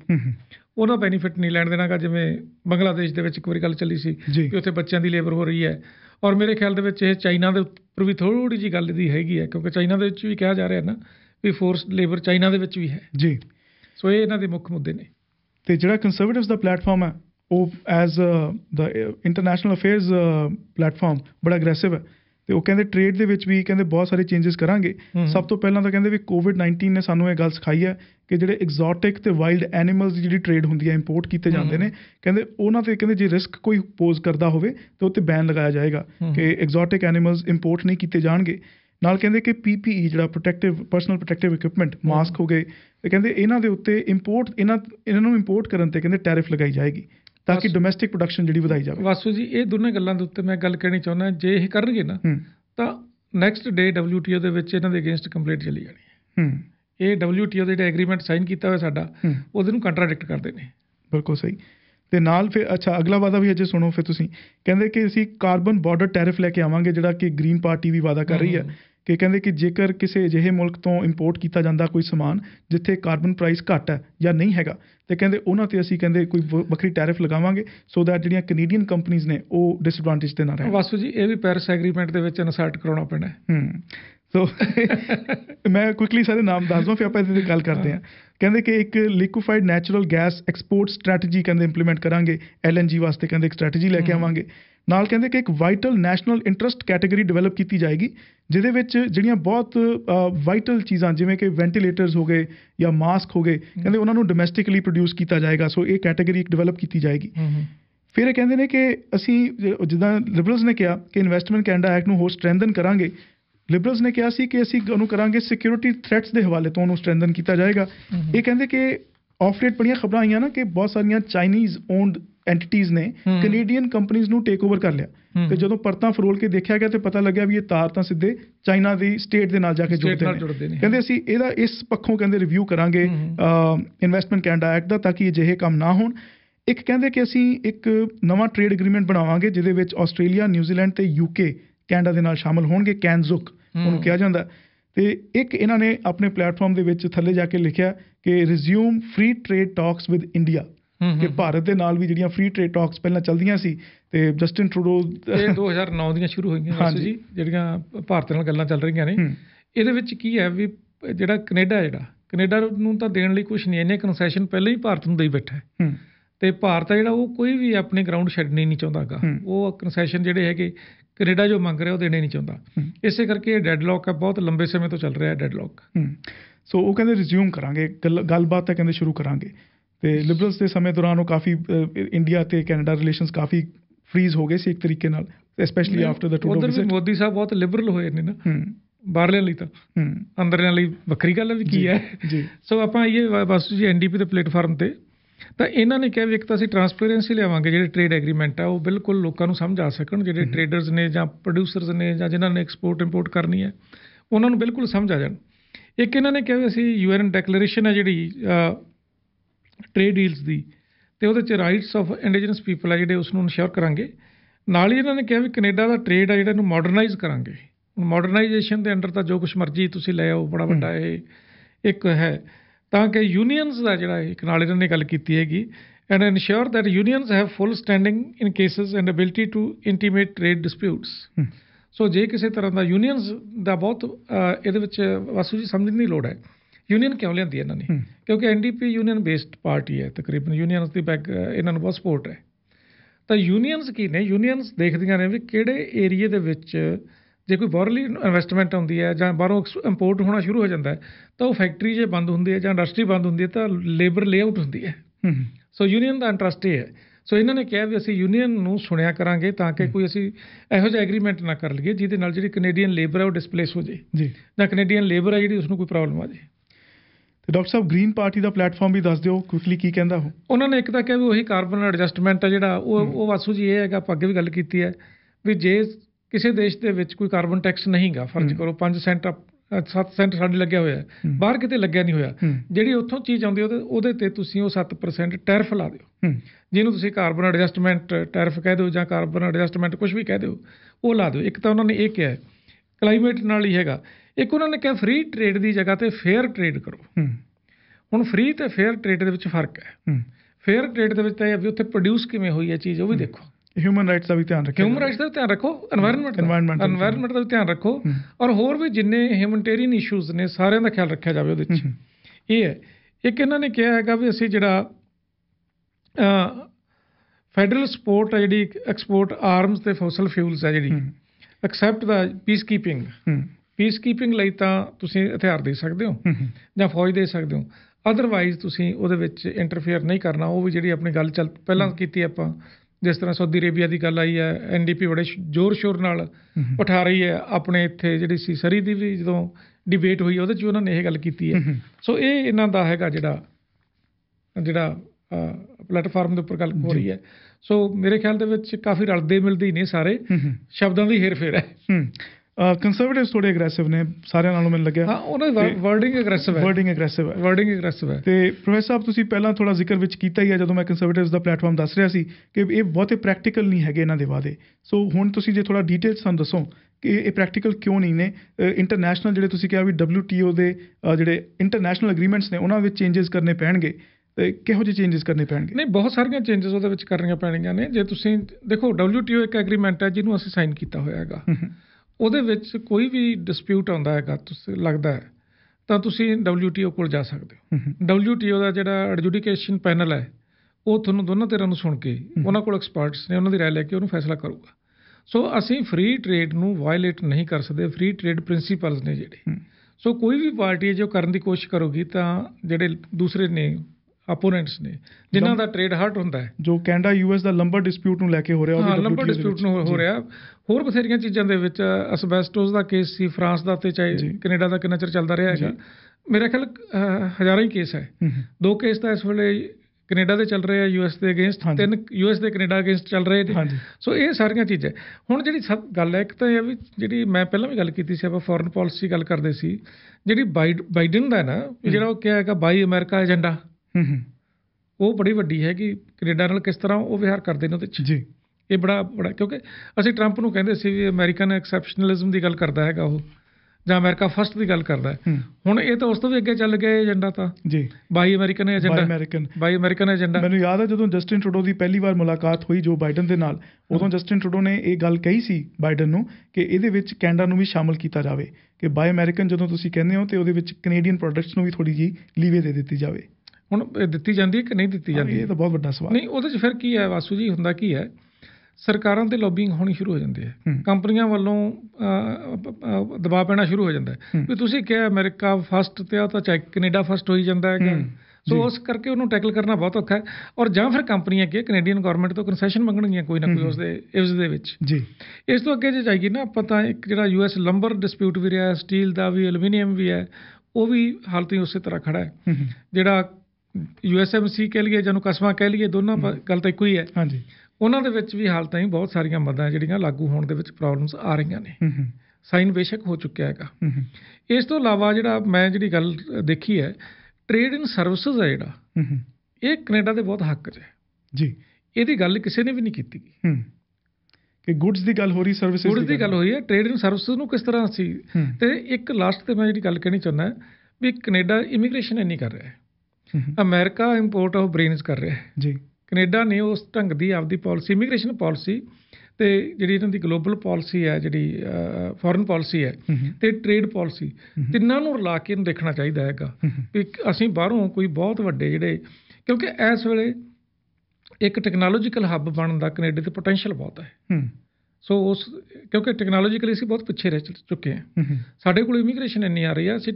ਉਹਦਾ ਬੈਨੀਫਿਟ ਨਹੀਂ ਲੈਣ ਦੇਣਾਗਾ ਜਿਵੇਂ ਬੰਗਲਾਦੇਸ਼ ਦੇ ਵਿੱਚ ਇੱਕ ਵਾਰੀ ਗੱਲ ਚੱਲੀ ਸੀ ਕਿ ਉੱਥੇ ਬੱਚਿਆਂ ਦੀ ਲੇਬਰ ਹੋ ਰਹੀ ਹੈ ਔਰ ਮੇਰੇ ਖਿਆਲ ਦੇ ਵਿੱਚ ਇਹ ਚਾਈਨਾ ਦੇ ਉੱਪਰ ਵੀ ਥੋੜੀ ਜੀ ਗੱਲ ਦੀ ਹੈਗੀ ਹੈ ਕਿਉਂਕਿ ਚਾਈਨਾ ਦੇ ਵਿੱਚ ਵੀ ਕਿਹਾ ਜਾ ਰਿਹਾ ਨਾ ਵੀ ਫੋਰਸ ਲੇਬਰ ਚਾਈਨਾ ਦੇ ਵਿੱਚ ਵੀ ਹੈ ਜੀ ਸੋ ਇਹ ਇਹਨਾਂ ਦੇ ਮੁੱਖ ਮੁੱਦੇ ਨੇ ਤੇ ਜਿਹੜਾ ਕੰਜ਼ਰਵੇਟਿਵਸ ਦਾ ਪਲੇਟਫਾਰਮ ਹੈ ਉਹ ਐਜ਼ ਦਾ ਇੰਟਰਨੈਸ਼ਨਲ ਅਫੇਅਰਸ ਪਲੇਟਫਾਰਮ ਬੜਾ ਅਗਰੈਸਿਵ ਹੈ ਤੇ ਉਹ ਕਹਿੰਦੇ ਟ੍ਰੇਡ ਦੇ ਵਿੱਚ ਵੀ ਕਹਿੰਦੇ ਬਹੁਤ ਸਾਰੇ ਚੇਂਜਸ ਕਰਾਂਗੇ ਸਭ ਤੋਂ ਪਹਿਲਾਂ ਤਾਂ ਕਹਿੰਦੇ ਵੀ ਕੋਵਿਡ-19 ਨੇ ਸਾਨੂੰ ਇਹ ਗੱਲ ਸਿਖਾਈ ਹੈ ਕਿ ਜਿਹੜੇ ਐਗਜ਼ੌਟਿਕ ਤੇ ਵਾਈਲਡ ਐਨੀਮਲਸ ਦੀ ਜਿਹੜੀ ਟ੍ਰੇਡ ਹੁੰਦੀ ਹੈ ਇੰਪੋਰਟ ਕੀਤੇ ਜਾਂਦੇ ਨੇ ਕਹਿੰਦੇ ਉਹਨਾਂ ਤੇ ਕਹਿੰਦੇ ਜੇ ਰਿਸਕ ਕੋਈ ਪੋਜ਼ ਕਰਦਾ ਹੋਵੇ ਤੇ ਉੱਤੇ ਬੈਨ ਲਗਾਇਆ ਜਾਏਗਾ ਕਿ ਐਗਜ਼ੌਟਿਕ ਐਨੀਮਲਸ ਇੰਪੋਰਟ ਨਹੀਂ ਕੀਤੇ ਜਾਣਗੇ ਨਾਲ ਕਹਿੰਦੇ ਕਿ ਪੀਪੀਈ ਜਿਹੜਾ protective personal protective equipment mask ਹੋ ਗਏ ਤੇ ਕਹਿੰਦੇ ਇਹਨਾਂ ਦੇ ਉੱਤੇ ਇੰਪੋਰਟ ਇਹਨਾਂ ਇਹਨਾਂ ਨੂੰ ਇੰਪੋਰਟ ਕਰਨ ਤੇ ਕਹਿੰਦੇ ਟੈਰਿਫ ਲਗਾਈ ਜਾਏਗੀ ਤਾਂ ਕਿ ਡੋਮੈਸਟਿਕ ਪ੍ਰੋਡਕਸ਼ਨ ਜਿਹੜੀ ਵਧਾਈ ਜਾਵੇ ਵਾਸੂ ਜੀ ਇਹ ਦੋਨੇ ਗੱਲਾਂ ਦੇ ਉੱਤੇ ਮੈਂ ਗੱਲ ਕਹਿਣੀ ਚਾਹੁੰਦਾ ਜੇ ਇਹ ਕਰਨਗੇ ਨਾ ਤਾਂ ਨੈਕਸਟ ਡੇ ਡਬਲਯੂਟੀਓ ਦੇ ਵਿੱਚ ਇਹਨਾਂ ਦੇ ਅਗੇਂਸਟ ਕੰਪਲੀਟ ਚਲੀ ਜਾਣੀ ਹੈ ਹੂੰ ਇਹ ਡਬਲਯੂਟੀਓ ਦੇ ਜਿਹੜਾ ਐਗਰੀਮੈਂਟ ਸਾਈਨ ਕੀਤਾ ਹੋਇਆ ਸਾਡਾ ਉਹਦੇ ਨੂੰ ਕੰਟਰਡਿਕਟ ਕਰਦੇ ਨੇ ਬਿਲਕੁਲ ਸਹੀ ਤੇ ਨਾਲ ਫਿਰ ਅੱਛਾ ਅਗਲਾ ਵਾਦਾ ਵੀ ਅਜੇ ਸੁਣੋ ਫਿਰ ਤੁਸੀਂ ਕਹਿੰਦੇ ਕਿ ਅਸੀਂ ਕਾਰਬਨ ਬਾਰਡਰ ਟੈਰਿਫ ਲੈ ਕੇ ਆਵਾਂਗੇ ਜਿਹੜਾ ਕਿ ਗ੍ਰੀਨ ਪਾਰਟੀ ਵੀ ਵਾਦਾ ਕਰ ਰਹੀ ਹੈ ਕਿ ਕਹਿੰਦੇ ਕਿ ਜੇਕਰ ਕਿਸੇ ਅਜਿਹੇ ਮੁਲਕ ਤੋਂ ਇੰਪੋਰਟ ਕੀਤਾ ਜਾਂਦਾ ਕੋਈ ਸਮਾਨ ਜਿੱਥੇ ਕਾਰਬਨ ਪ੍ਰਾਈਸ ਘੱਟ ਹੈ ਜਾਂ ਨਹੀਂ ਹੈਗਾ ਤੇ ਕਹਿੰਦੇ ਉਹਨਾਂ 'ਤੇ ਅਸੀਂ ਕਹਿੰਦੇ ਕੋਈ ਵੱਖਰੀ ਟੈਰਿਫ ਲਗਾਵਾਂਗੇ ਸੋ ਦੈਟ ਜਿਹੜੀਆਂ ਕੈਨੇਡੀਅਨ ਕੰਪਨੀਆਂ ਨੇ ਉਹ ਡਿਸਐਡਵਾਂਟੇਜ 'ਤੇ ਨਾ ਰਹਿਣ ਵਾਸੂ ਜੀ ਇਹ ਵੀ ਪੈਰਿਸ ਐਗਰੀਮੈਂਟ ਦੇ ਵਿੱਚ ਇਨਸਰਟ ਕਰਾਉਣਾ ਪੈਣਾ ਹੂੰ ਸੋ [laughs] ਮੈਂ ਕੁਇਕਲੀ ਸਾਰੇ ਨਾਮ ਦੱਸ ਦਵਾਂ ਫਿਰ ਆਪਾਂ ਇਹਦੇ ਤੇ ਗੱਲ ਕਰਦੇ ਹਾਂ ਕਹਿੰਦੇ ਕਿ ਇੱਕ liquefied natural gas export strategy ਕਹਿੰਦੇ ਇੰਪਲੀਮੈਂਟ ਕਰਾਂਗੇ ਐਲਐਨਜੀ ਵਾਸਤੇ ਕਹਿੰਦੇ ਇੱਕ ਸਟ੍ਰੈਟਜੀ ਲੈ ਕੇ ਆਵਾਂਗੇ ਨਾਲ ਕਹਿੰਦੇ ਕਿ ਇੱਕ vital national interest category develop ਕੀਤੀ ਜਾਏਗੀ ਜਿਹਦੇ ਵਿੱਚ ਜਿਹੜੀਆਂ ਬਹੁਤ ਵਾਈਟਲ ਚੀਜ਼ਾਂ ਜਿਵੇਂ ਕਿ ਵੈਂਟੀਲੇਟਰਸ ਹੋ ਗਏ ਜਾਂ ਮਾਸਕ ਹੋ ਗਏ ਕਹਿੰਦੇ ਉਹਨਾਂ ਨੂੰ ਡੋਮੈਸਟਿਕਲੀ ਪ੍ਰੋਡਿਊਸ ਕੀਤਾ ਜਾਏਗਾ ਸੋ ਇਹ ਕੈਟਾਗਰੀ ਇੱਕ ਡਿਵੈਲਪ ਕੀਤੀ ਜਾਏਗੀ ਫਿਰ ਇਹ ਕਹਿੰਦੇ ਨੇ ਕਿ ਅਸੀਂ ਜਿੱਦਾਂ ਲਿਬਰਲਸ ਨੇ ਕਿਹਾ ਕਿ ਇਨਵੈਸਟਮੈਂਟ ਕੈਨੇਡਾ ਐਕਟ ਨੂੰ ਹੋਰ ਸਟਰੈਂਥਨ ਕਰਾਂਗੇ ਲਿਬਰਲਸ ਨੇ ਕਿਹਾ ਸੀ ਕਿ ਅਸੀਂ ਉਹਨੂੰ ਕਰਾਂਗੇ ਸਿਕਿਉਰਿਟੀ ਥ੍ਰੈਟਸ ਦੇ ਹਵਾਲੇ ਤੋਂ ਉਹਨੂੰ ਸਟਰੈਂਥਨ ਕੀਤਾ ਜਾਏਗਾ ਇਹ ਕਹਿੰਦੇ ਕਿ ਆਫਰੇਟ ਬੜੀਆਂ ਖਬਰਾਂ ਆਈਆਂ ਨਾ ਕਿ ਬਹੁਤ ਸਾਰੀਆਂ ਚਾਈਨੀਜ਼ ਓਨਡ ਐਂਟੀਟੀਆਂ ਨੇ ਕੈਨੇਡੀਅਨ ਕੰਪਨੀਆਂ ਨੂੰ ਟੇਕ ਓਵਰ ਕਰ ਲਿਆ ਤੇ ਜਦੋਂ ਪਰਤਾਂ ਫਰੋਲ ਕੇ ਦੇਖਿਆ ਗਿਆ ਤੇ ਪਤਾ ਲੱਗਿਆ ਵੀ ਇਹ ਤਾਰ ਤਾਂ ਸਿੱਧੇ ਚਾਈਨਾ ਦੀ ਸਟੇਟ ਦੇ ਨਾਲ ਜਾ ਕੇ ਜੁੜਦੇ ਨੇ ਕਹਿੰਦੇ ਅਸੀਂ ਇਹਦਾ ਇਸ ਪੱਖੋਂ ਕਹਿੰਦੇ ਰਿਵਿਊ ਕਰਾਂਗੇ ਇਨਵੈਸਟਮੈਂਟ ਕੈਨੇਡਾ ਐਕਟ ਦਾ ਤਾਂ ਕਿ ਅਜਿਹੇ ਕੰਮ ਨਾ ਹੋਣ ਇੱਕ ਕਹਿੰਦੇ ਕਿ ਅਸੀਂ ਇੱਕ ਨਵਾਂ ਟ੍ਰੇਡ ਐਗਰੀਮੈਂਟ ਬਣਾਵਾਂਗੇ ਜਿਹਦੇ ਵਿੱਚ ਆਸਟ੍ਰੇਲੀਆ ਨਿਊਜ਼ੀਲੈਂਡ ਤੇ ਯੂਕੇ ਕੈਨੇਡਾ ਦੇ ਨਾਲ ਸ਼ਾਮਲ ਹੋਣਗੇ ਕੈਨਜ਼ੁਕ ਉਹਨੂੰ ਕਿਹਾ ਜਾਂਦਾ ਤੇ ਇੱਕ ਇਹਨਾਂ ਨੇ ਆਪਣੇ ਪਲੇਟਫਾਰਮ ਦੇ ਵਿੱਚ ਥੱਲੇ ਜਾ ਕੇ ਲਿਖਿਆ ਕਿ resume free trade talks with India ਕਿ ਭਾਰਤ ਦੇ ਨਾਲ ਵੀ ਜਿਹੜੀਆਂ ਫ੍ਰੀ ਟ੍ਰੇਡ ਟਾਕਸ ਪਹਿਲਾਂ ਚੱਲਦੀਆਂ ਸੀ ਤੇ ਜਸਟਿਨ ਟਰੂਡੋ ਇਹ 2009 ਦੀਆਂ ਸ਼ੁਰੂ ਹੋਈਆਂ ਸੀ ਜੀ ਜਿਹੜੀਆਂ ਭਾਰਤ ਨਾਲ ਗੱਲਾਂ ਚੱਲ ਰਹੀਆਂ ਨੇ ਇਹਦੇ ਵਿੱਚ ਕੀ ਹੈ ਵੀ ਜਿਹੜਾ ਕੈਨੇਡਾ ਜਿਹੜਾ ਕੈਨੇਡਾ ਨੂੰ ਤਾਂ ਦੇਣ ਲਈ ਕੁਝ ਨਹੀਂ ਇਹਨੇ ਕਨਸੈਸ਼ਨ ਪਹਿਲਾਂ ਹੀ ਭਾਰਤ ਨੂੰ ਦੇ ਬੈਠਾ ਹੈ ਤੇ ਭਾਰਤ ਜਿਹੜਾ ਉਹ ਕੋਈ ਵੀ ਆਪਣੇ ਗਰਾਊਂਡ ਛੱਡਣੀ ਨਹੀਂ ਚਾਹੁੰਦਾਗਾ ਉਹ ਕਨਸੈਸ਼ਨ ਜਿਹੜੇ ਹੈਗੇ ਕੈਨੇਡਾ ਜੋ ਮੰਗ ਰਿਹਾ ਉਹ ਦੇਣੇ ਨਹੀਂ ਚਾਹੁੰਦਾ ਇਸੇ ਕਰਕੇ ਇਹ ਡੈਡਲੌਕ ਹੈ ਬਹੁਤ ਲੰਬੇ ਸਮੇਂ ਤੋਂ ਚੱਲ ਰਿਹਾ ਹੈ ਡੈਡਲੌਕ ਸੋ ਉਹ ਕਹਿੰਦੇ ਰਿਜ਼ਿਊਮ ਕਰਾਂਗੇ ਗੱਲਬਾਤ ਤਾਂ ਕਹਿੰਦੇ ਸ਼ੁਰੂ ਕਰਾਂਗੇ ਤੇ ਲਿਬਰਲਸ ਦੇ ਸਮੇਂ ਦੌਰਾਨ ਉਹ ਕਾਫੀ ਇੰਡੀਆ ਤੇ ਕੈਨੇਡਾ ਰਿਲੇਸ਼ਨਸ ਕਾਫੀ ਫ੍ਰੀਜ਼ ਹੋ ਗਏ ਸੀ ਇੱਕ ਤਰੀਕੇ ਨਾਲ ਸਪੈਸ਼ਲੀ ਆਫਟਰ ਦਾ ਟੂਡੋ ਵਿਜ਼ਿਟ ਮੋਦੀ ਸਾਹਿਬ ਬਹੁਤ ਲਿਬਰਲ ਹੋਏ ਨੇ ਨਾ ਬਾਹਰਲੇ ਲਈ ਤਾਂ ਹੂੰ ਅੰਦਰਲੇ ਲਈ ਵੱਖਰੀ ਗੱਲ ਵੀ ਕੀ ਹੈ ਜੀ ਸੋ ਆਪਾਂ ਇਹ ਬਸ ਜੀ ਐਨਡੀਪੀ ਦੇ ਪਲੇਟਫਾਰਮ ਤੇ ਤਾਂ ਇਹਨਾਂ ਨੇ ਕਿਹਾ ਵੀ ਇੱਕ ਤਾਂ ਅਸੀਂ ਟ੍ਰਾਂਸਪੇਰੈਂਸੀ ਲਿਆਵਾਂਗੇ ਜਿਹੜੇ ਟ੍ਰੇਡ ਐਗਰੀਮੈਂਟ ਆ ਉਹ ਬਿਲਕੁਲ ਲੋਕਾਂ ਨੂੰ ਸਮਝ ਆ ਸਕਣ ਜਿਹੜੇ ਟ੍ਰੇਡਰਸ ਨੇ ਜਾਂ ਪ੍ਰੋਡਿਊਸਰਸ ਨੇ ਜਾਂ ਜਿਨ੍ਹਾਂ ਨੇ ਐਕਸਪੋਰਟ ਇੰਪੋਰਟ ਕਰਨੀ ਹੈ ਉਹਨਾਂ ਨੂੰ ਬਿਲਕੁਲ ਸਮਝ ਆ ਜਾਣ ਇੱਕ ਇਹਨਾਂ ਨੇ ਕਿਹਾ ਵੀ ਅਸੀਂ ਯੂਐਨ ਡੈਕਲੇਰੇਸ਼ਨ ਹੈ ਜਿਹੜੀ ਟ੍ਰੇਡ ਡੀਲਸ ਦੀ ਤੇ ਉਹਦੇ 'ਚ ਰਾਈਟਸ ਆਫ ਇੰਡੀਜਨਸ ਪੀਪਲ ਆ ਜਿਹੜੇ ਉਸ ਨੂੰ ਇਨਸ਼ੋਰ ਕਰਾਂਗੇ ਨਾਲ ਹੀ ਇਹਨਾਂ ਨੇ ਕਿਹਾ ਵੀ ਕੈਨੇਡਾ ਦਾ ਟ੍ਰੇਡ ਆ ਜਿਹੜਾ ਇਹਨੂੰ ਮਾਡਰਨਾਈਜ਼ ਕਰਾਂਗੇ ਹੁਣ ਮਾਡਰਨਾਈਜੇਸ਼ਨ ਦੇ ਅੰਡਰ ਤਾਂ ਜੋ ਕੁਝ ਮਰਜ਼ੀ ਤੁਸੀਂ ਲੈ ਆਓ ਬੜਾ ਵੱਡਾ ਇਹ ਇੱਕ ਹੈ ਤਾਂ ਕਿ ਯੂਨੀਅਨਸ ਦਾ ਜਿਹੜਾ ਇੱਕ ਨਾਲ ਇਹਨਾਂ ਨੇ ਗੱਲ ਕੀਤੀ ਹੈਗੀ and ensure that unions have full standing in cases and ability to intimate trade disputes so ਜੇ ਕਿਸੇ ਤਰ੍ਹਾਂ ਦਾ ਯੂਨੀਅਨਸ ਦਾ ਬਹੁਤ ਇਹਦੇ ਵਿੱਚ ਵਾਸੂ ਜੀ ਸਮਝਣ ਦੀ ਲੋੜ ਹੈ ਯੂਨੀਅਨ ਕਿਉਂ ਲੈਂਦੀ ਇਹਨਾਂ ਨੇ ਕਿਉਂਕਿ ਐਨਡੀਪੀ ਯੂਨੀਅਨ ਬੇਸਡ ਪਾਰਟੀ ਹੈ ਤਕਰੀਬਨ ਯੂਨੀਅਨਸ ਦੀ ਬੈਕ ਇਹਨਾਂ ਨੂੰ ਬਹੁਤ ਸਪੋਰਟ ਹੈ ਤਾਂ ਯੂਨੀਅਨਸ ਕੀ ਨੇ ਯੂਨੀਅਨਸ ਦੇਖਦੀਆਂ ਨੇ ਵੀ ਕਿਹੜੇ ਏਰੀਆ ਦੇ ਵਿੱਚ ਜੇ ਕੋਈ ਬਾਹਰਲੀ ਇਨਵੈਸਟਮੈਂਟ ਆਉਂਦੀ ਹੈ ਜਾਂ ਬਾਹਰੋਂ ਇੰਪੋਰਟ ਹੋਣਾ ਸ਼ੁਰੂ ਹੋ ਜਾਂਦਾ ਹੈ ਤਾਂ ਉਹ ਫੈਕਟਰੀ ਜੇ ਬੰਦ ਹੁੰਦੀ ਹੈ ਜਾਂ ਇੰਡਸਟਰੀ ਬੰਦ ਹੁੰਦੀ ਹੈ ਤਾਂ ਲੇਬਰ ਲੇਆਊਟ ਹੁੰਦੀ ਹੈ ਸੋ ਯੂਨੀਅਨ ਦਾ ਇੰਟਰਸਟ ਇਹ ਹੈ ਸੋ ਇਹਨਾਂ ਨੇ ਕਿਹਾ ਵੀ ਅਸੀਂ ਯੂਨੀਅਨ ਨੂੰ ਸੁਣਿਆ ਕਰਾਂਗੇ ਤਾਂ ਕਿ ਕੋਈ ਅਸੀਂ ਇਹੋ ਜਿਹਾ ਐਗਰੀਮੈਂਟ ਨਾ ਕਰ ਲਈਏ ਜਿਹਦੇ ਨਾਲ ਜਿਹੜੀ ਕੈਨੇਡੀਅਨ ਲੇਬਰ ਹੈ ਉਹ ਡਿਸਪਲੇਸ ਹੋ ਜੇ ਜੀ ਜਾਂ ਕੈਨੇਡੀਅਨ ਲੇਬਰ ਹੈ ਜਿਹੜੀ ਉਸ ਨੂੰ ਕੋਈ ਪ੍ਰੋਬਲਮ ਆ ਜੇ ਤੇ ਡਾਕਟਰ ਸਾਹਿਬ ਗ੍ਰੀਨ ਪਾਰਟੀ ਦਾ ਪਲੇਟਫਾਰਮ ਵੀ ਦੱਸ ਦਿਓ ਕੁਇਕਲੀ ਕੀ ਕਹਿੰਦਾ ਉਹ ਉਹਨਾਂ ਨੇ ਇੱਕ ਤਾਂ ਕਿਹਾ ਵੀ ਉਹੀ ਕਾਰਬਨ ਐਡਜਸਟਮੈਂਟ ਹੈ ਜਿਹੜਾ ਉਹ ਉਹ ਵਾਸੂ ਜੀ ਇਹ ਹੈਗਾ ਆਪਾਂ ਅੱਗੇ ਵੀ ਗੱਲ ਕੀਤੀ ਹੈ ਵੀ ਜੇ ਕਿਸੇ ਦੇਸ਼ ਦੇ ਵਿੱਚ ਕੋਈ ਕਾਰਬਨ ਟੈਕਸ ਨਹੀਂਗਾ ਫਰਜ਼ ਕਰੋ 5 ਸੈਂਟ 7 ਸੈਂਟ ਸਾਡੇ ਲੱਗਿਆ ਹੋਇਆ ਬਾਹਰ ਕਿਤੇ ਲੱਗਿਆ ਨਹੀਂ ਹੋਇਆ ਜਿਹੜੀ ਉੱਥੋਂ ਚੀਜ਼ ਆਉਂਦੀ ਉਹਦੇ ਉਹਦੇ ਤੇ ਤੁਸੀਂ ਉਹ 7% ਟੈਰਫ ਲਾ ਦਿਓ ਜਿਹਨੂੰ ਤੁਸੀਂ ਕਾਰਬਨ ਐਡਜਸਟਮੈਂਟ ਟੈਰਫ ਕਹਿ ਦਿਓ ਜਾਂ ਕਾਰਬਨ ਐਡਜਸਟਮੈਂਟ ਕੁਝ ਵੀ ਕਹਿ ਦਿਓ ਉਹ ਲਾ ਦਿਓ ਇੱਕ ਤਾਂ ਉਹਨਾਂ ਨੇ ਇਹ ਕਿਹਾ ਹੈ ਕਲਾਈਮੇਟ ਨਾਲ ਹੀ ਹੈਗਾ ਇੱਕ ਉਹਨਾਂ ਨੇ ਕਿਹਾ ਫ੍ਰੀ ਟ੍ਰੇਡ ਦੀ ਜਗ੍ਹਾ ਤੇ ਫੇਅਰ ਟ੍ਰੇਡ ਕਰੋ ਹੁਣ ਫ੍ਰੀ ਤੇ ਫੇਅਰ ਟ੍ਰੇਡ ਦੇ ਵਿੱਚ ਫਰਕ ਹੈ ਫੇਅਰ ਟ੍ਰੇਡ ਦੇ ਵਿੱਚ ਤਾਂ ਇਹ ਵੀ ਉੱਥੇ ਪ੍ਰੋਡਿਊਸ ਕਿਵੇਂ ਹੋਈ ਹੈ ਚੀਜ਼ ਉਹ ਵੀ ਦੇਖੋ ਹਿਊਮਨ ਰਾਈਟਸ ਦਾ ਵੀ ਧਿਆਨ ਰੱਖੋ ਹਿਊਮਨ ਰਾਈਟਸ ਦਾ ਧਿਆਨ ਰੱਖੋ এনवायरमेंट ਦਾ এনवायरमेंट ਦਾ ਵੀ ਧਿਆਨ ਰੱਖੋ ਔਰ ਹੋਰ ਵੀ ਜਿੰਨੇ ਹਿਊਮਨਟੇਰੀਅਨ ਇਸ਼ੂਜ਼ ਨੇ ਸਾਰਿਆਂ ਦਾ ਖਿਆਲ ਰੱਖਿਆ ਜਾਵੇ ਉਹਦੇ ਵਿੱਚ ਇਹ ਹੈ ਇੱਕ ਇਹਨਾਂ ਨੇ ਕਿਹਾ ਹੈਗਾ ਵੀ ਅਸੀਂ ਜਿਹੜਾ ਫੈਡਰਲ ਸਪੋਰਟ ਹੈ ਜਿਹੜੀ ਐਕਸਪੋਰਟ ਆਰਮਸ ਤੇ ਫੋਸਲ ਫਿਊਲਸ ਹੈ ਜਿਹੜੀ ਐਕਸੈਪਟ ਦਾ ਪੀਸ ਕੀਪਿੰਗ ਪੀਸ ਕੀਪਿੰਗ ਲਈ ਤਾਂ ਤੁਸੀਂ ਹਥਿਆਰ ਦੇ ਸਕਦੇ ਹੋ ਜਾਂ ਫੌਜ ਦੇ ਸਕਦੇ ਹੋ ਅਦਰਵਾਈਜ਼ ਤੁਸੀਂ ਉਹਦੇ ਵਿੱਚ ਇੰਟਰਫੇਅਰ ਨਹੀਂ ਕਰਨਾ ਉਹ ਵੀ ਜਿਹੜੀ ਆਪਣੀ ਗੱਲ ਚੱਲ ਪਹਿਲਾਂ ਕੀਤੀ ਆਪਾਂ ਜਿਸ ਤਰ੍ਹਾਂ ਸਾਊਦੀ ਅਰੇਬੀਆ ਦੀ ਗੱਲ ਆਈ ਹੈ ਐਨਡੀਪੀ ਬੜੇ ਜ਼ੋਰ ਸ਼ੋਰ ਨਾਲ ਉਠਾ ਰਹੀ ਹੈ ਆਪਣੇ ਇੱਥੇ ਜਿਹੜੀ ਸੀ ਸਰੀ ਦੀ ਵੀ ਜਦੋਂ ਡਿਬੇਟ ਹੋਈ ਉਹਦੇ 'ਚ ਉਹਨਾਂ ਨੇ ਇਹ ਗੱਲ ਕੀਤੀ ਹੈ ਸੋ ਇਹ ਇਹਨਾਂ ਦਾ ਹੈਗਾ ਜਿਹੜਾ ਜਿਹੜਾ ਪਲੇਟਫਾਰਮ ਦੇ ਉੱਪਰ ਗੱਲ ਹੋ ਰਹੀ ਹੈ ਸੋ ਮੇਰੇ ਖਿਆਲ ਦੇ ਵਿੱਚ ਕਾਫੀ ਰਲਦੇ ਮਿਲਦੇ ਹੀ ਨੇ ਸਾਰੇ ਸ਼ਬਦਾਂ ਦੀ ਹੇਰ ਫੇਰ ਹੈ ਕੰਸਰਵੇਟਿਵਸ ਥੋੜੇ ਅਗਰੈਸਿਵ ਨੇ ਸਾਰਿਆਂ ਨਾਲੋਂ ਮੈਨੂੰ ਲੱਗਿਆ ਹਾਂ ਉਹਨਾਂ ਦੀ ਵਰਡਿੰਗ ਅਗਰੈਸਿਵ ਹੈ ਵਰਡਿੰਗ ਅਗਰੈਸਿਵ ਹੈ ਵਰਡਿੰਗ ਅਗਰੈਸਿਵ ਹੈ ਤੇ ਪ੍ਰੋਫੈਸਰ ਸਾਹਿਬ ਤੁਸੀਂ ਪਹਿਲਾਂ ਥੋੜਾ ਜ਼ਿਕਰ ਵਿੱਚ ਕੀਤਾ ਹੀ ਹੈ ਜਦੋਂ ਮੈਂ ਕੰਸਰਵੇਟਿਵਸ ਦਾ ਪਲੇਟਫਾਰਮ ਦੱਸ ਰਿਹਾ ਸੀ ਕਿ ਇਹ ਬਹੁਤੇ ਪ੍ਰੈਕਟੀਕਲ ਨਹੀਂ ਹੈਗੇ ਇਹਨਾਂ ਦੇ ਵਾਦੇ ਸੋ ਹੁਣ ਤੁਸੀਂ ਜੇ ਥੋੜਾ ਡੀਟੇਲਸ ਸਾਨੂੰ ਦੱਸੋ ਕਿ ਇਹ ਪ੍ਰੈਕਟੀਕਲ ਕਿਉਂ ਨਹੀਂ ਨੇ ਇੰਟਰਨੈਸ਼ਨਲ ਜਿਹੜੇ ਤੁਸੀਂ ਕਿਹਾ ਵੀ WTO ਦੇ ਜਿਹੜੇ ਇੰਟਰਨੈਸ਼ਨਲ ਐਗਰੀਮੈਂਟਸ ਨੇ ਉਹਨਾਂ ਵਿੱਚ ਚੇਂਜਸ ਕਰਨੇ ਪੈਣਗੇ ਕਿਹੋ ਜਿਹੇ ਚੇਂਜਸ ਕਰਨੇ ਪੈਣਗੇ ਨਹੀਂ ਬਹੁਤ ਸਾਰੀਆਂ ਚੇਂਜਸ ਉਹਦੇ ਵਿੱਚ ਕਰਨੀਆਂ ਪੈਣੀਆਂ ਨੇ ਜੇ ਤੁਸੀਂ ਦੇਖੋ WTO ਇੱਕ ਐਗਰੀਮੈਂਟ ਹੈ ਜਿਹਨੂੰ ਅਸੀਂ ਸਾਈਨ ਕੀਤਾ ਹੋਇਆ ਹੈਗਾ ਉਹਦੇ ਵਿੱਚ ਕੋਈ ਵੀ ਡਿਸਪਿਊਟ ਆਉਂਦਾ ਹੈਗਾ ਤੁਸੀਂ ਲੱਗਦਾ ਹੈ ਤਾਂ ਤੁਸੀਂ WTO ਕੋਲ ਜਾ ਸਕਦੇ ਹੋ WTO ਦਾ ਜਿਹੜਾ ਐਡਜੂਡੀਕੇਸ਼ਨ ਪੈਨਲ ਹੈ ਉਹ ਤੁਹਾਨੂੰ ਦੋਨਾਂ ਧਿਰਾਂ ਨੂੰ ਸੁਣ ਕੇ ਉਹਨਾਂ ਕੋਲ ਐਕਸਪਰਟਸ ਨੇ ਉਹਨਾਂ ਦੀ رائے ਲੈ ਕੇ ਉਹਨੂੰ ਫੈਸਲਾ ਕਰੂਗਾ ਸੋ ਅਸੀਂ ਫ੍ਰੀ ਟ੍ਰੇਡ ਨੂੰ ਵਾਇਲੇਟ ਨਹੀਂ ਕਰ ਸਕਦੇ ਫ੍ਰੀ ਟ੍ਰੇਡ ਪ੍ਰਿੰਸੀਪਲਸ ਨੇ ਜਿਹੜੇ ਸੋ ਕੋਈ ਵੀ ਪਾਰਟੀ ਜੋ ਕਰਨ ਦੀ ਕੋਸ਼ਿਸ਼ ਕਰੋਗੀ ਤਾਂ ਜਿਹੜੇ ਦੂਸਰੇ ਨੇ ਆਪੋਨੈਂਟਸ ਨੇ ਜਿਨ੍ਹਾਂ ਦਾ ਟ੍ਰੇਡ ਹਰਟ ਹੁੰਦਾ ਹੈ ਜੋ ਕੈਨੇਡਾ ਯੂਐਸ ਦਾ ਲੰਬਾ ਡਿਸਪਿਊਟ ਨੂੰ ਲੈ ਕੇ ਹੋ ਰਿਹਾ ਉਹ ਲੰਬਾ ਡਿਸਪਿਊਟ ਨੂੰ ਹੋ ਰਿਹਾ ਹੋਰ ਬਥੇਰੀਆਂ ਚੀਜ਼ਾਂ ਦੇ ਵਿੱਚ ਅਸਬੈਸਟੋਸ ਦਾ ਕੇਸ ਸੀ ਫਰਾਂਸ ਦਾ ਤੇ ਚਾਹੇ ਕੈਨੇਡਾ ਦਾ ਕਿੰਨਾ ਚਿਰ ਚੱਲਦਾ ਰਿਹਾ ਹੈਗਾ ਮੇਰੇ ਖਿਆਲ ਹਜ਼ਾਰਾਂ ਹੀ ਕੇਸ ਹੈ ਦੋ ਕੇਸ ਤਾਂ ਇਸ ਵੇਲੇ ਕੈਨੇਡਾ ਦੇ ਚੱਲ ਰਹੇ ਆ ਯੂਐਸ ਦੇ ਅਗੇਂਸਟ ਤਿੰਨ ਯੂਐਸ ਦੇ ਕੈਨੇਡਾ ਅਗੇਂਸਟ ਚੱਲ ਰਹੇ ਨੇ ਸੋ ਇਹ ਸਾਰੀਆਂ ਚੀਜ਼ਾਂ ਹੁਣ ਜਿਹੜੀ ਸਭ ਗੱਲ ਹੈ ਇੱਕ ਤਾਂ ਇਹ ਵੀ ਜਿਹੜੀ ਮੈਂ ਪਹਿਲਾਂ ਵੀ ਗੱਲ ਕੀਤੀ ਸੀ ਆਪਾਂ ਫੋਰਨ ਪਾਲਿਸੀ ਗੱਲ ਕਰਦੇ ਸੀ ਜਿਹੜੀ ਬਾਈਡਨ ਦਾ ਨਾ ਜਿਹੜਾ ਉਹ ਕਿਹਾ ਹੈਗਾ ਬਾਈ ਅਮਰੀਕਾ ਏਜੰਡਾ ਉਹ ਬੜੀ ਵੱਡੀ ਹੈ ਕਿ ਕੈਨੇਡਾ ਨਾਲ ਕਿਸ ਤਰ੍ਹਾਂ ਉਹ ਵਿਹਾਰ ਕਰਦੇ ਨੇ ਉਹਦੇ ਵਿੱਚ ਜੀ ਇਹ ਬੜਾ ਬੜਾ ਕਿਉਂਕਿ ਅਸੀਂ ਟਰੰਪ ਨੂੰ ਕਹਿੰਦੇ ਸੀ ਵੀ ਅਮਰੀਕਨ ਐਕਸੈਪਸ਼ਨਲਿਜ਼ਮ ਦੀ ਗੱਲ ਕਰਦਾ ਹੈਗਾ ਉਹ ਜਾਂ ਅਮਰੀਕਾ ਫਸਟ ਦੀ ਗੱਲ ਕਰਦਾ ਹੁਣ ਇਹ ਤਾਂ ਉਸ ਤੋਂ ਵੀ ਅੱਗੇ ਚੱਲ ਗਿਆ ਏਜੰਡਾ ਤਾਂ ਜੀ by American agenda by American by American agenda ਮੈਨੂੰ ਯਾਦ ਹੈ ਜਦੋਂ ਜਸਟਿਨ ਟਰੂਡੋ ਦੀ ਪਹਿਲੀ ਵਾਰ ਮੁਲਾਕਾਤ ਹੋਈ ਜੋ ਬਾਈਡਨ ਦੇ ਨਾਲ ਉਦੋਂ ਜਸਟਿਨ ਟਰੂਡੋ ਨੇ ਇਹ ਗੱਲ ਕਹੀ ਸੀ ਬਾਈਡਨ ਨੂੰ ਕਿ ਇਹਦੇ ਵਿੱਚ ਕੈਨੇਡਾ ਨੂੰ ਵੀ ਸ਼ਾਮਲ ਕੀਤਾ ਜਾਵੇ ਕਿ ਬਾਈ ਅਮਰੀਕਨ ਜਦੋਂ ਤੁਸੀਂ ਕਹਿੰਦੇ ਹੋ ਤੇ ਉਹਦੇ ਵਿੱਚ ਕੈਨੇਡੀਅਨ ਪ੍ਰੋਡਕਟਸ ਨੂੰ ਵੀ ਥੋੜੀ ਜੀ ਲੀਵੇ ਦੇ ਦਿੱਤੀ ਜਾਵੇ ਹੁਣ ਦਿੱਤੀ ਜਾਂਦੀ ਹੈ ਕਿ ਨਹੀਂ ਦਿੱਤੀ ਜਾਂਦੀ ਇਹ ਤਾਂ ਬਹੁਤ ਵੱਡਾ ਸਵਾਲ ਨਹੀਂ ਉਹਦੇ 'ਚ ਫਿਰ ਕੀ ਹੈ ਵਾਸੂ ਜੀ ਹੁੰਦਾ ਕੀ ਹੈ ਸਰਕਾਰਾਂ ਤੇ ਲੌਬਿੰਗ ਹੋਣੀ ਸ਼ੁਰੂ ਹੋ ਜਾਂਦੀ ਹੈ ਕੰਪਨੀਆਂ ਵੱਲੋਂ ਦਬਾਅ ਪੈਣਾ ਸ਼ੁਰੂ ਹੋ ਜਾਂਦਾ ਹੈ ਵੀ ਤੁਸੀਂ ਕਿਹਾ ਅਮਰੀਕਾ ਫਸਟ ਤੇ ਆ ਤਾਂ ਚੈਕ ਕੈਨੇਡਾ ਫਸਟ ਹੋਈ ਜਾਂਦਾ ਕਿ ਸੋ ਉਸ ਕਰਕੇ ਉਹਨੂੰ ਟੈਕਲ ਕਰਨਾ ਬਹੁਤ ਔਖਾ ਹੈ ਔਰ ਜਾਂ ਫਿਰ ਕੰਪਨੀਆਂ ਕੀ ਕੈਨੇਡੀਅਨ ਗਵਰਨਮੈਂਟ ਤੋਂ ਕਨਸੈਸ਼ਨ ਮੰਗਣਗੀਆਂ ਕੋਈ ਨਾ ਕੋਈ ਉਸ ਦੇ ਇਵਜ਼ ਦੇ ਵਿੱਚ ਜੀ ਇਸ ਤੋਂ ਅੱਗੇ ਜੇ ਜਾਈਏ ਨਾ ਆਪਾਂ ਤਾਂ ਇੱਕ ਜਿਹੜਾ ਯੂਐਸ ਲੰਬਰ ਡਿਸਪਿਊਟ ਵੀ ਰਿਹਾ ਸਟੀਲ ਦਾ ਵੀ ਐਲੂਮੀਨੀਅਮ ਵੀ ਹੈ ਉਹ ਵੀ ਹਾਲਤ ਹੀ ਉਸੇ ਤਰ੍ਹਾਂ ਖੜਾ ਹੈ ਜਿਹੜਾ ਯੂਐਸਐਮਸੀ ਕਹਿ ਲਈਏ ਜਾਂ ਨੂੰ ਕਸਮਾ ਕਹਿ ਲਈਏ ਦੋਨਾਂ ਗੱਲ ਤਾਂ ਇੱਕੋ ਹੀ ਹੈ ਹਾਂਜੀ ਉਹਨਾਂ ਦੇ ਵਿੱਚ ਵੀ ਹਾਲ ਤਾਂ ਹੀ ਬਹੁਤ ਸਾਰੀਆਂ ਮਦਦਾਂ ਜਿਹੜੀਆਂ ਲਾਗੂ ਹੋਣ ਦੇ ਵਿੱਚ ਪ੍ਰੋਬਲਮਸ ਆ ਰਹੀਆਂ ਨੇ ਸਾਈਨ ਬੇਸ਼ੱਕ ਹੋ ਚੁੱਕਿਆ ਹੈਗਾ ਇਸ ਤੋਂ ਇਲਾਵਾ ਜਿਹੜਾ ਮੈਂ ਜਿਹੜੀ ਗੱਲ ਦੇਖੀ ਹੈ ਟ੍ਰੇਡ ਇਨ ਸਰਵਿਸਿਜ਼ ਹੈ ਜਿਹੜਾ ਇਹ ਕੈਨੇਡਾ ਦੇ ਬਹੁਤ ਹੱਕ 'ਚ ਹੈ ਜੀ ਇਹਦੀ ਗੱਲ ਕਿਸੇ ਨੇ ਵੀ ਨਹੀਂ ਕੀਤੀ ਕਿ ਗੁੱਡਸ ਦੀ ਗੱਲ ਹੋ ਰਹੀ ਸਰਵਿਸਿਜ਼ ਗੁੱਡਸ ਦੀ ਗੱਲ ਹੋਈ ਹੈ ਟ੍ਰੇਡ ਇਨ ਸਰਵਿਸਿਜ਼ ਨੂੰ ਕਿਸ ਤਰ੍ਹਾਂ ਸੀ ਤੇ ਇੱਕ ਲਾਸਟ ਤੇ ਮੈਂ ਜਿਹੜੀ ਗੱਲ ਕਹਿਣੀ ਚਾਹੁੰਦਾ ਵੀ ਕੈਨੇਡਾ ਇਮੀਗ੍ਰੇਸ਼ਨ ਇੰਨੀ ਕਰ ਰਿਹਾ ਹੈ ਅਮਰੀਕਾ ਇੰਪੋਰਟ ਆਫ ਬ੍ਰੇਨਸ ਕਰ ਰਿਹਾ ਹੈ ਜੀ ਕੈਨੇਡਾ ਨੇ ਉਸ ਢੰਗ ਦੀ ਆਪਦੀ ਪਾਲਿਸੀ ਇਮੀਗ੍ਰੇਸ਼ਨ ਪਾਲਿਸੀ ਤੇ ਜਿਹੜੀ ਇਹਨਾਂ ਦੀ ਗਲੋਬਲ ਪਾਲਿਸੀ ਹੈ ਜਿਹੜੀ ਫੋਰਨ ਪਾਲਿਸੀ ਹੈ ਤੇ ਟ੍ਰੇਡ ਪਾਲਿਸੀ ਤਿੰਨਾਂ ਨੂੰ ਰਲਾ ਕੇ ਇਹਨੂੰ ਦੇਖਣਾ ਚਾਹੀਦਾ ਹੈਗਾ ਕਿ ਅਸੀਂ ਬਾਹਰੋਂ ਕੋਈ ਬਹੁਤ ਵੱਡੇ ਜਿਹੜੇ ਕਿਉਂਕਿ ਇਸ ਵੇਲੇ ਇੱਕ ਟੈਕਨੋਲੋਜੀਕਲ ਹੱਬ ਬਣਨ ਦਾ ਕੈਨੇਡਾ ਤੇ ਪੋਟੈਂਸ਼ੀਅਲ ਬਹੁਤ ਹੈ ਸੋ ਉਸ ਕਿਉਂਕਿ ਟੈਕਨੋਲੋਜੀਕਲੀ ਅਸੀਂ ਬਹੁਤ ਪਿੱਛੇ ਰਹਿ ਚੁੱਕੇ ਹਾਂ ਸਾਡੇ ਕੋਲ ਇਮੀਗ੍ਰੇਸ਼ਨ ਇੰਨੀ ਆ ਰਹੀ ਆ ਅਸੀਂ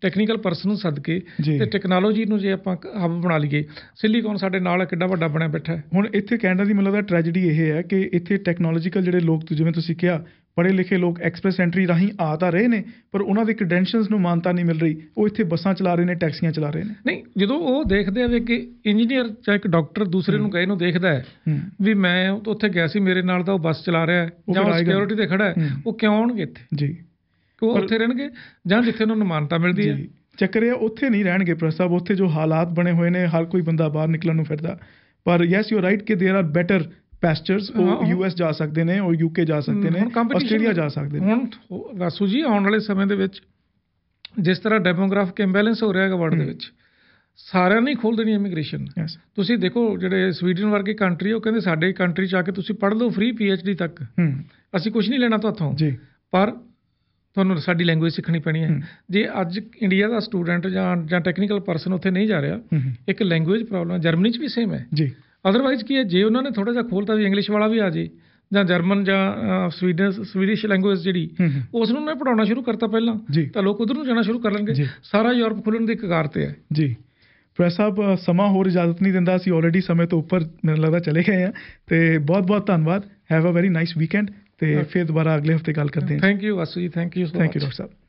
ਟੈਕਨੀਕਲ ਪਰਸਨ ਨੂੰ ਸਦਕੇ ਤੇ ਟੈਕਨੋਲੋਜੀ ਨੂੰ ਜੇ ਆਪਾਂ ਹੱਬ ਬਣਾ ਲਈਏ ਸਿਲੀਕਨ ਸਾਡੇ ਨਾਲ ਕਿੰਨਾ ਵੱਡਾ ਬਣਿਆ ਬੈਠਾ ਹੁਣ ਇੱਥੇ ਕੈਨੇਡਾ ਦੀ ਮਤਲਬ ਦਾ ਟ੍ਰੈਜੇਡੀ ਇਹ ਹੈ ਕਿ ਇੱਥੇ ਟੈਕਨੋਲੋਜੀਕਲ ਜਿਹੜੇ ਲੋਕ ਜਿਵੇਂ ਤੁਸੀਂ ਕਿਹਾ ਪੜ੍ਹੇ ਲਿਖੇ ਲੋਕ ਐਕਸਪ੍ਰੈਸ ਐਂਟਰੀ ਰਾਹੀਂ ਆ ਤਾਂ ਰਹੇ ਨੇ ਪਰ ਉਹਨਾਂ ਦੇ ਕ੍ਰੈਡੈਂਸ਼ੀਅਲਸ ਨੂੰ ਮਾਨਤਾ ਨਹੀਂ ਮਿਲ ਰਹੀ ਉਹ ਇੱਥੇ ਬੱਸਾਂ ਚਲਾ ਰਹੇ ਨੇ ਟੈਕਸੀਆਂ ਚਲਾ ਰਹੇ ਨੇ ਨਹੀਂ ਜਦੋਂ ਉਹ ਦੇਖਦੇ ਆ ਵੀ ਕਿ ਇੰਜੀਨੀਅਰ ਜਾਂ ਇੱਕ ਡਾਕਟਰ ਦੂਸਰੇ ਨੂੰ ਗਏ ਨੂੰ ਦੇਖਦਾ ਹੈ ਵੀ ਮੈਂ ਉੱਥੇ ਗਿਆ ਸੀ ਮੇਰੇ ਨਾਲ ਤਾਂ ਉਹ ਬੱਸ ਚਲਾ ਰਿਹਾ ਹੈ ਜਾਂ ਉਹ ਸਿਕਿਉਰਿਟੀ ਤੇ ਖੜਾ ਹੈ ਉਹ ਕਿਉਂ ਆਉਣਗੇ ਇੱਥੇ ਜੀ ਉਹ ਉੱਥੇ ਰਹਿਣਗੇ ਜਾਂ ਜਿੱਥੇ ਉਹਨਾਂ ਨੂੰ ਮਾਨਤਾ ਮਿਲਦੀ ਹੈ ਚੱਕਰ ਇਹ ਉੱਥੇ ਨਹੀਂ ਰਹਿਣਗੇ ਪ੍ਰੋਫੈਸਰ ਸਾਹਿਬ ਉੱਥੇ ਜੋ ਹਾਲਾਤ ਬਣੇ ਹੋਏ ਨੇ ਹਰ ਕੋਈ ਬੰਦਾ ਬਾਹਰ ਨਿਕਲਣ ਨੂੰ ਫਿਰਦਾ ਪਰ ਯੈਸ ਯੂ ਰਾਈਟ ਕਿ देयर ਆਰ ਬੈਟਰ ਪੈਸਚਰਸ ਉਹ ਯੂਐਸ ਜਾ ਸਕਦੇ ਨੇ ਉਹ ਯੂਕੇ ਜਾ ਸਕਦੇ ਨੇ ਆਸਟ੍ਰੇਲੀਆ ਜਾ ਸਕਦੇ ਨੇ ਹੁਣ ਵਾਸੂ ਜੀ ਆਉਣ ਵਾਲੇ ਸਮੇਂ ਦੇ ਵਿੱਚ ਜਿਸ ਤਰ੍ਹਾਂ ਡੈਮੋਗ੍ਰਾਫਿਕ ਇੰਬੈਲੈਂਸ ਹੋ ਰਿਹਾ ਹੈ ਵਰਲਡ ਦੇ ਵਿੱਚ ਸਾਰਿਆਂ ਨੇ ਖੋਲ ਦੇਣੀ ਇਮੀਗ੍ਰੇਸ਼ਨ ਤੁਸੀਂ ਦੇਖੋ ਜਿਹੜੇ ਸਵੀਡਨ ਵਰਗੇ ਕੰਟਰੀ ਉਹ ਕਹਿੰਦੇ ਸਾਡੇ ਕੰਟਰੀ ਚ ਆ ਕੇ ਤੁਸੀਂ ਪੜ੍ਹ ਲਓ ਫ੍ਰੀ ਪੀਐਚਡੀ ਤੱਕ ਅਸੀਂ ਕੁਝ ਨਹੀਂ ਲੈਣਾ ਤੁਹਾਥੋਂ ਜੀ ਪਰ ਤੁਹਾਨੂੰ ਸਾਡੀ ਲੈਂਗੁਏਜ ਸਿੱਖਣੀ ਪੈਣੀ ਹੈ ਜੇ ਅੱਜ ਇੰਡੀਆ ਦਾ ਸਟੂਡੈਂਟ ਜਾਂ ਜਾਂ ਟੈਕਨੀਕਲ ਪਰਸਨ ਉੱਥੇ ਨਹੀਂ ਜਾ ਰਿਹਾ ਇੱਕ ਲੈਂਗੁਏਜ ਪ੍ਰੋਬਲਮ ਹੈ ਜਰਮਨੀ 'ਚ ਵੀ ਸੇਮ ਹੈ ਜੀ ਅਦਰਵਾਈਜ਼ ਕੀ ਹੈ ਜੇ ਉਹਨਾਂ ਨੇ ਥੋੜਾ ਜਿਹਾ ਖੋਲਤਾ ਵੀ ਇੰਗਲਿਸ਼ ਵਾਲਾ ਵੀ ਆ ਜੇ ਜਾਂ ਜਰਮਨ ਜਾਂ ਸਵੀਡਿਸ਼ ਸਵੀਡਿਸ਼ ਲੈਂਗੁਏਜ ਜਿਹੜੀ ਉਸ ਨੂੰ ਉਹਨੇ ਪੜਾਉਣਾ ਸ਼ੁਰੂ ਕਰਤਾ ਪਹਿਲਾਂ ਤਾਂ ਲੋਕ ਉਧਰ ਨੂੰ ਜਾਣਾ ਸ਼ੁਰੂ ਕਰ ਲੈਣਗੇ ਸਾਰਾ ਯੂਰਪ ਖੁੱਲਣ ਦੀ ਕਗਾਰ ਤੇ ਹੈ ਜੀ ਪ੍ਰੈਸ ਸਾਹਿਬ ਸਮਾਂ ਹੋਰ ਇਜਾਜ਼ਤ ਨਹੀਂ ਦਿੰਦਾ ਅਸੀਂ ਆਲਰੇਡੀ ਸਮੇਂ ਤੋਂ ਉੱਪਰ ਮੈਨੂੰ ਲੱਗਦਾ ਚਲੇ ਗਏ ਆ ਤੇ ਬਹੁਤ ਬਹੁਤ ਧੰਨਵਾਦ have a very nice weekend ਤੇ ਫਿਰ ਦੁਬਾਰਾ ਅਗਲੇ ਹਫਤੇ ਗੱਲ ਕਰਦੇ ਹਾਂ thank you Vasu ji thank you so much thank you doctor Sahib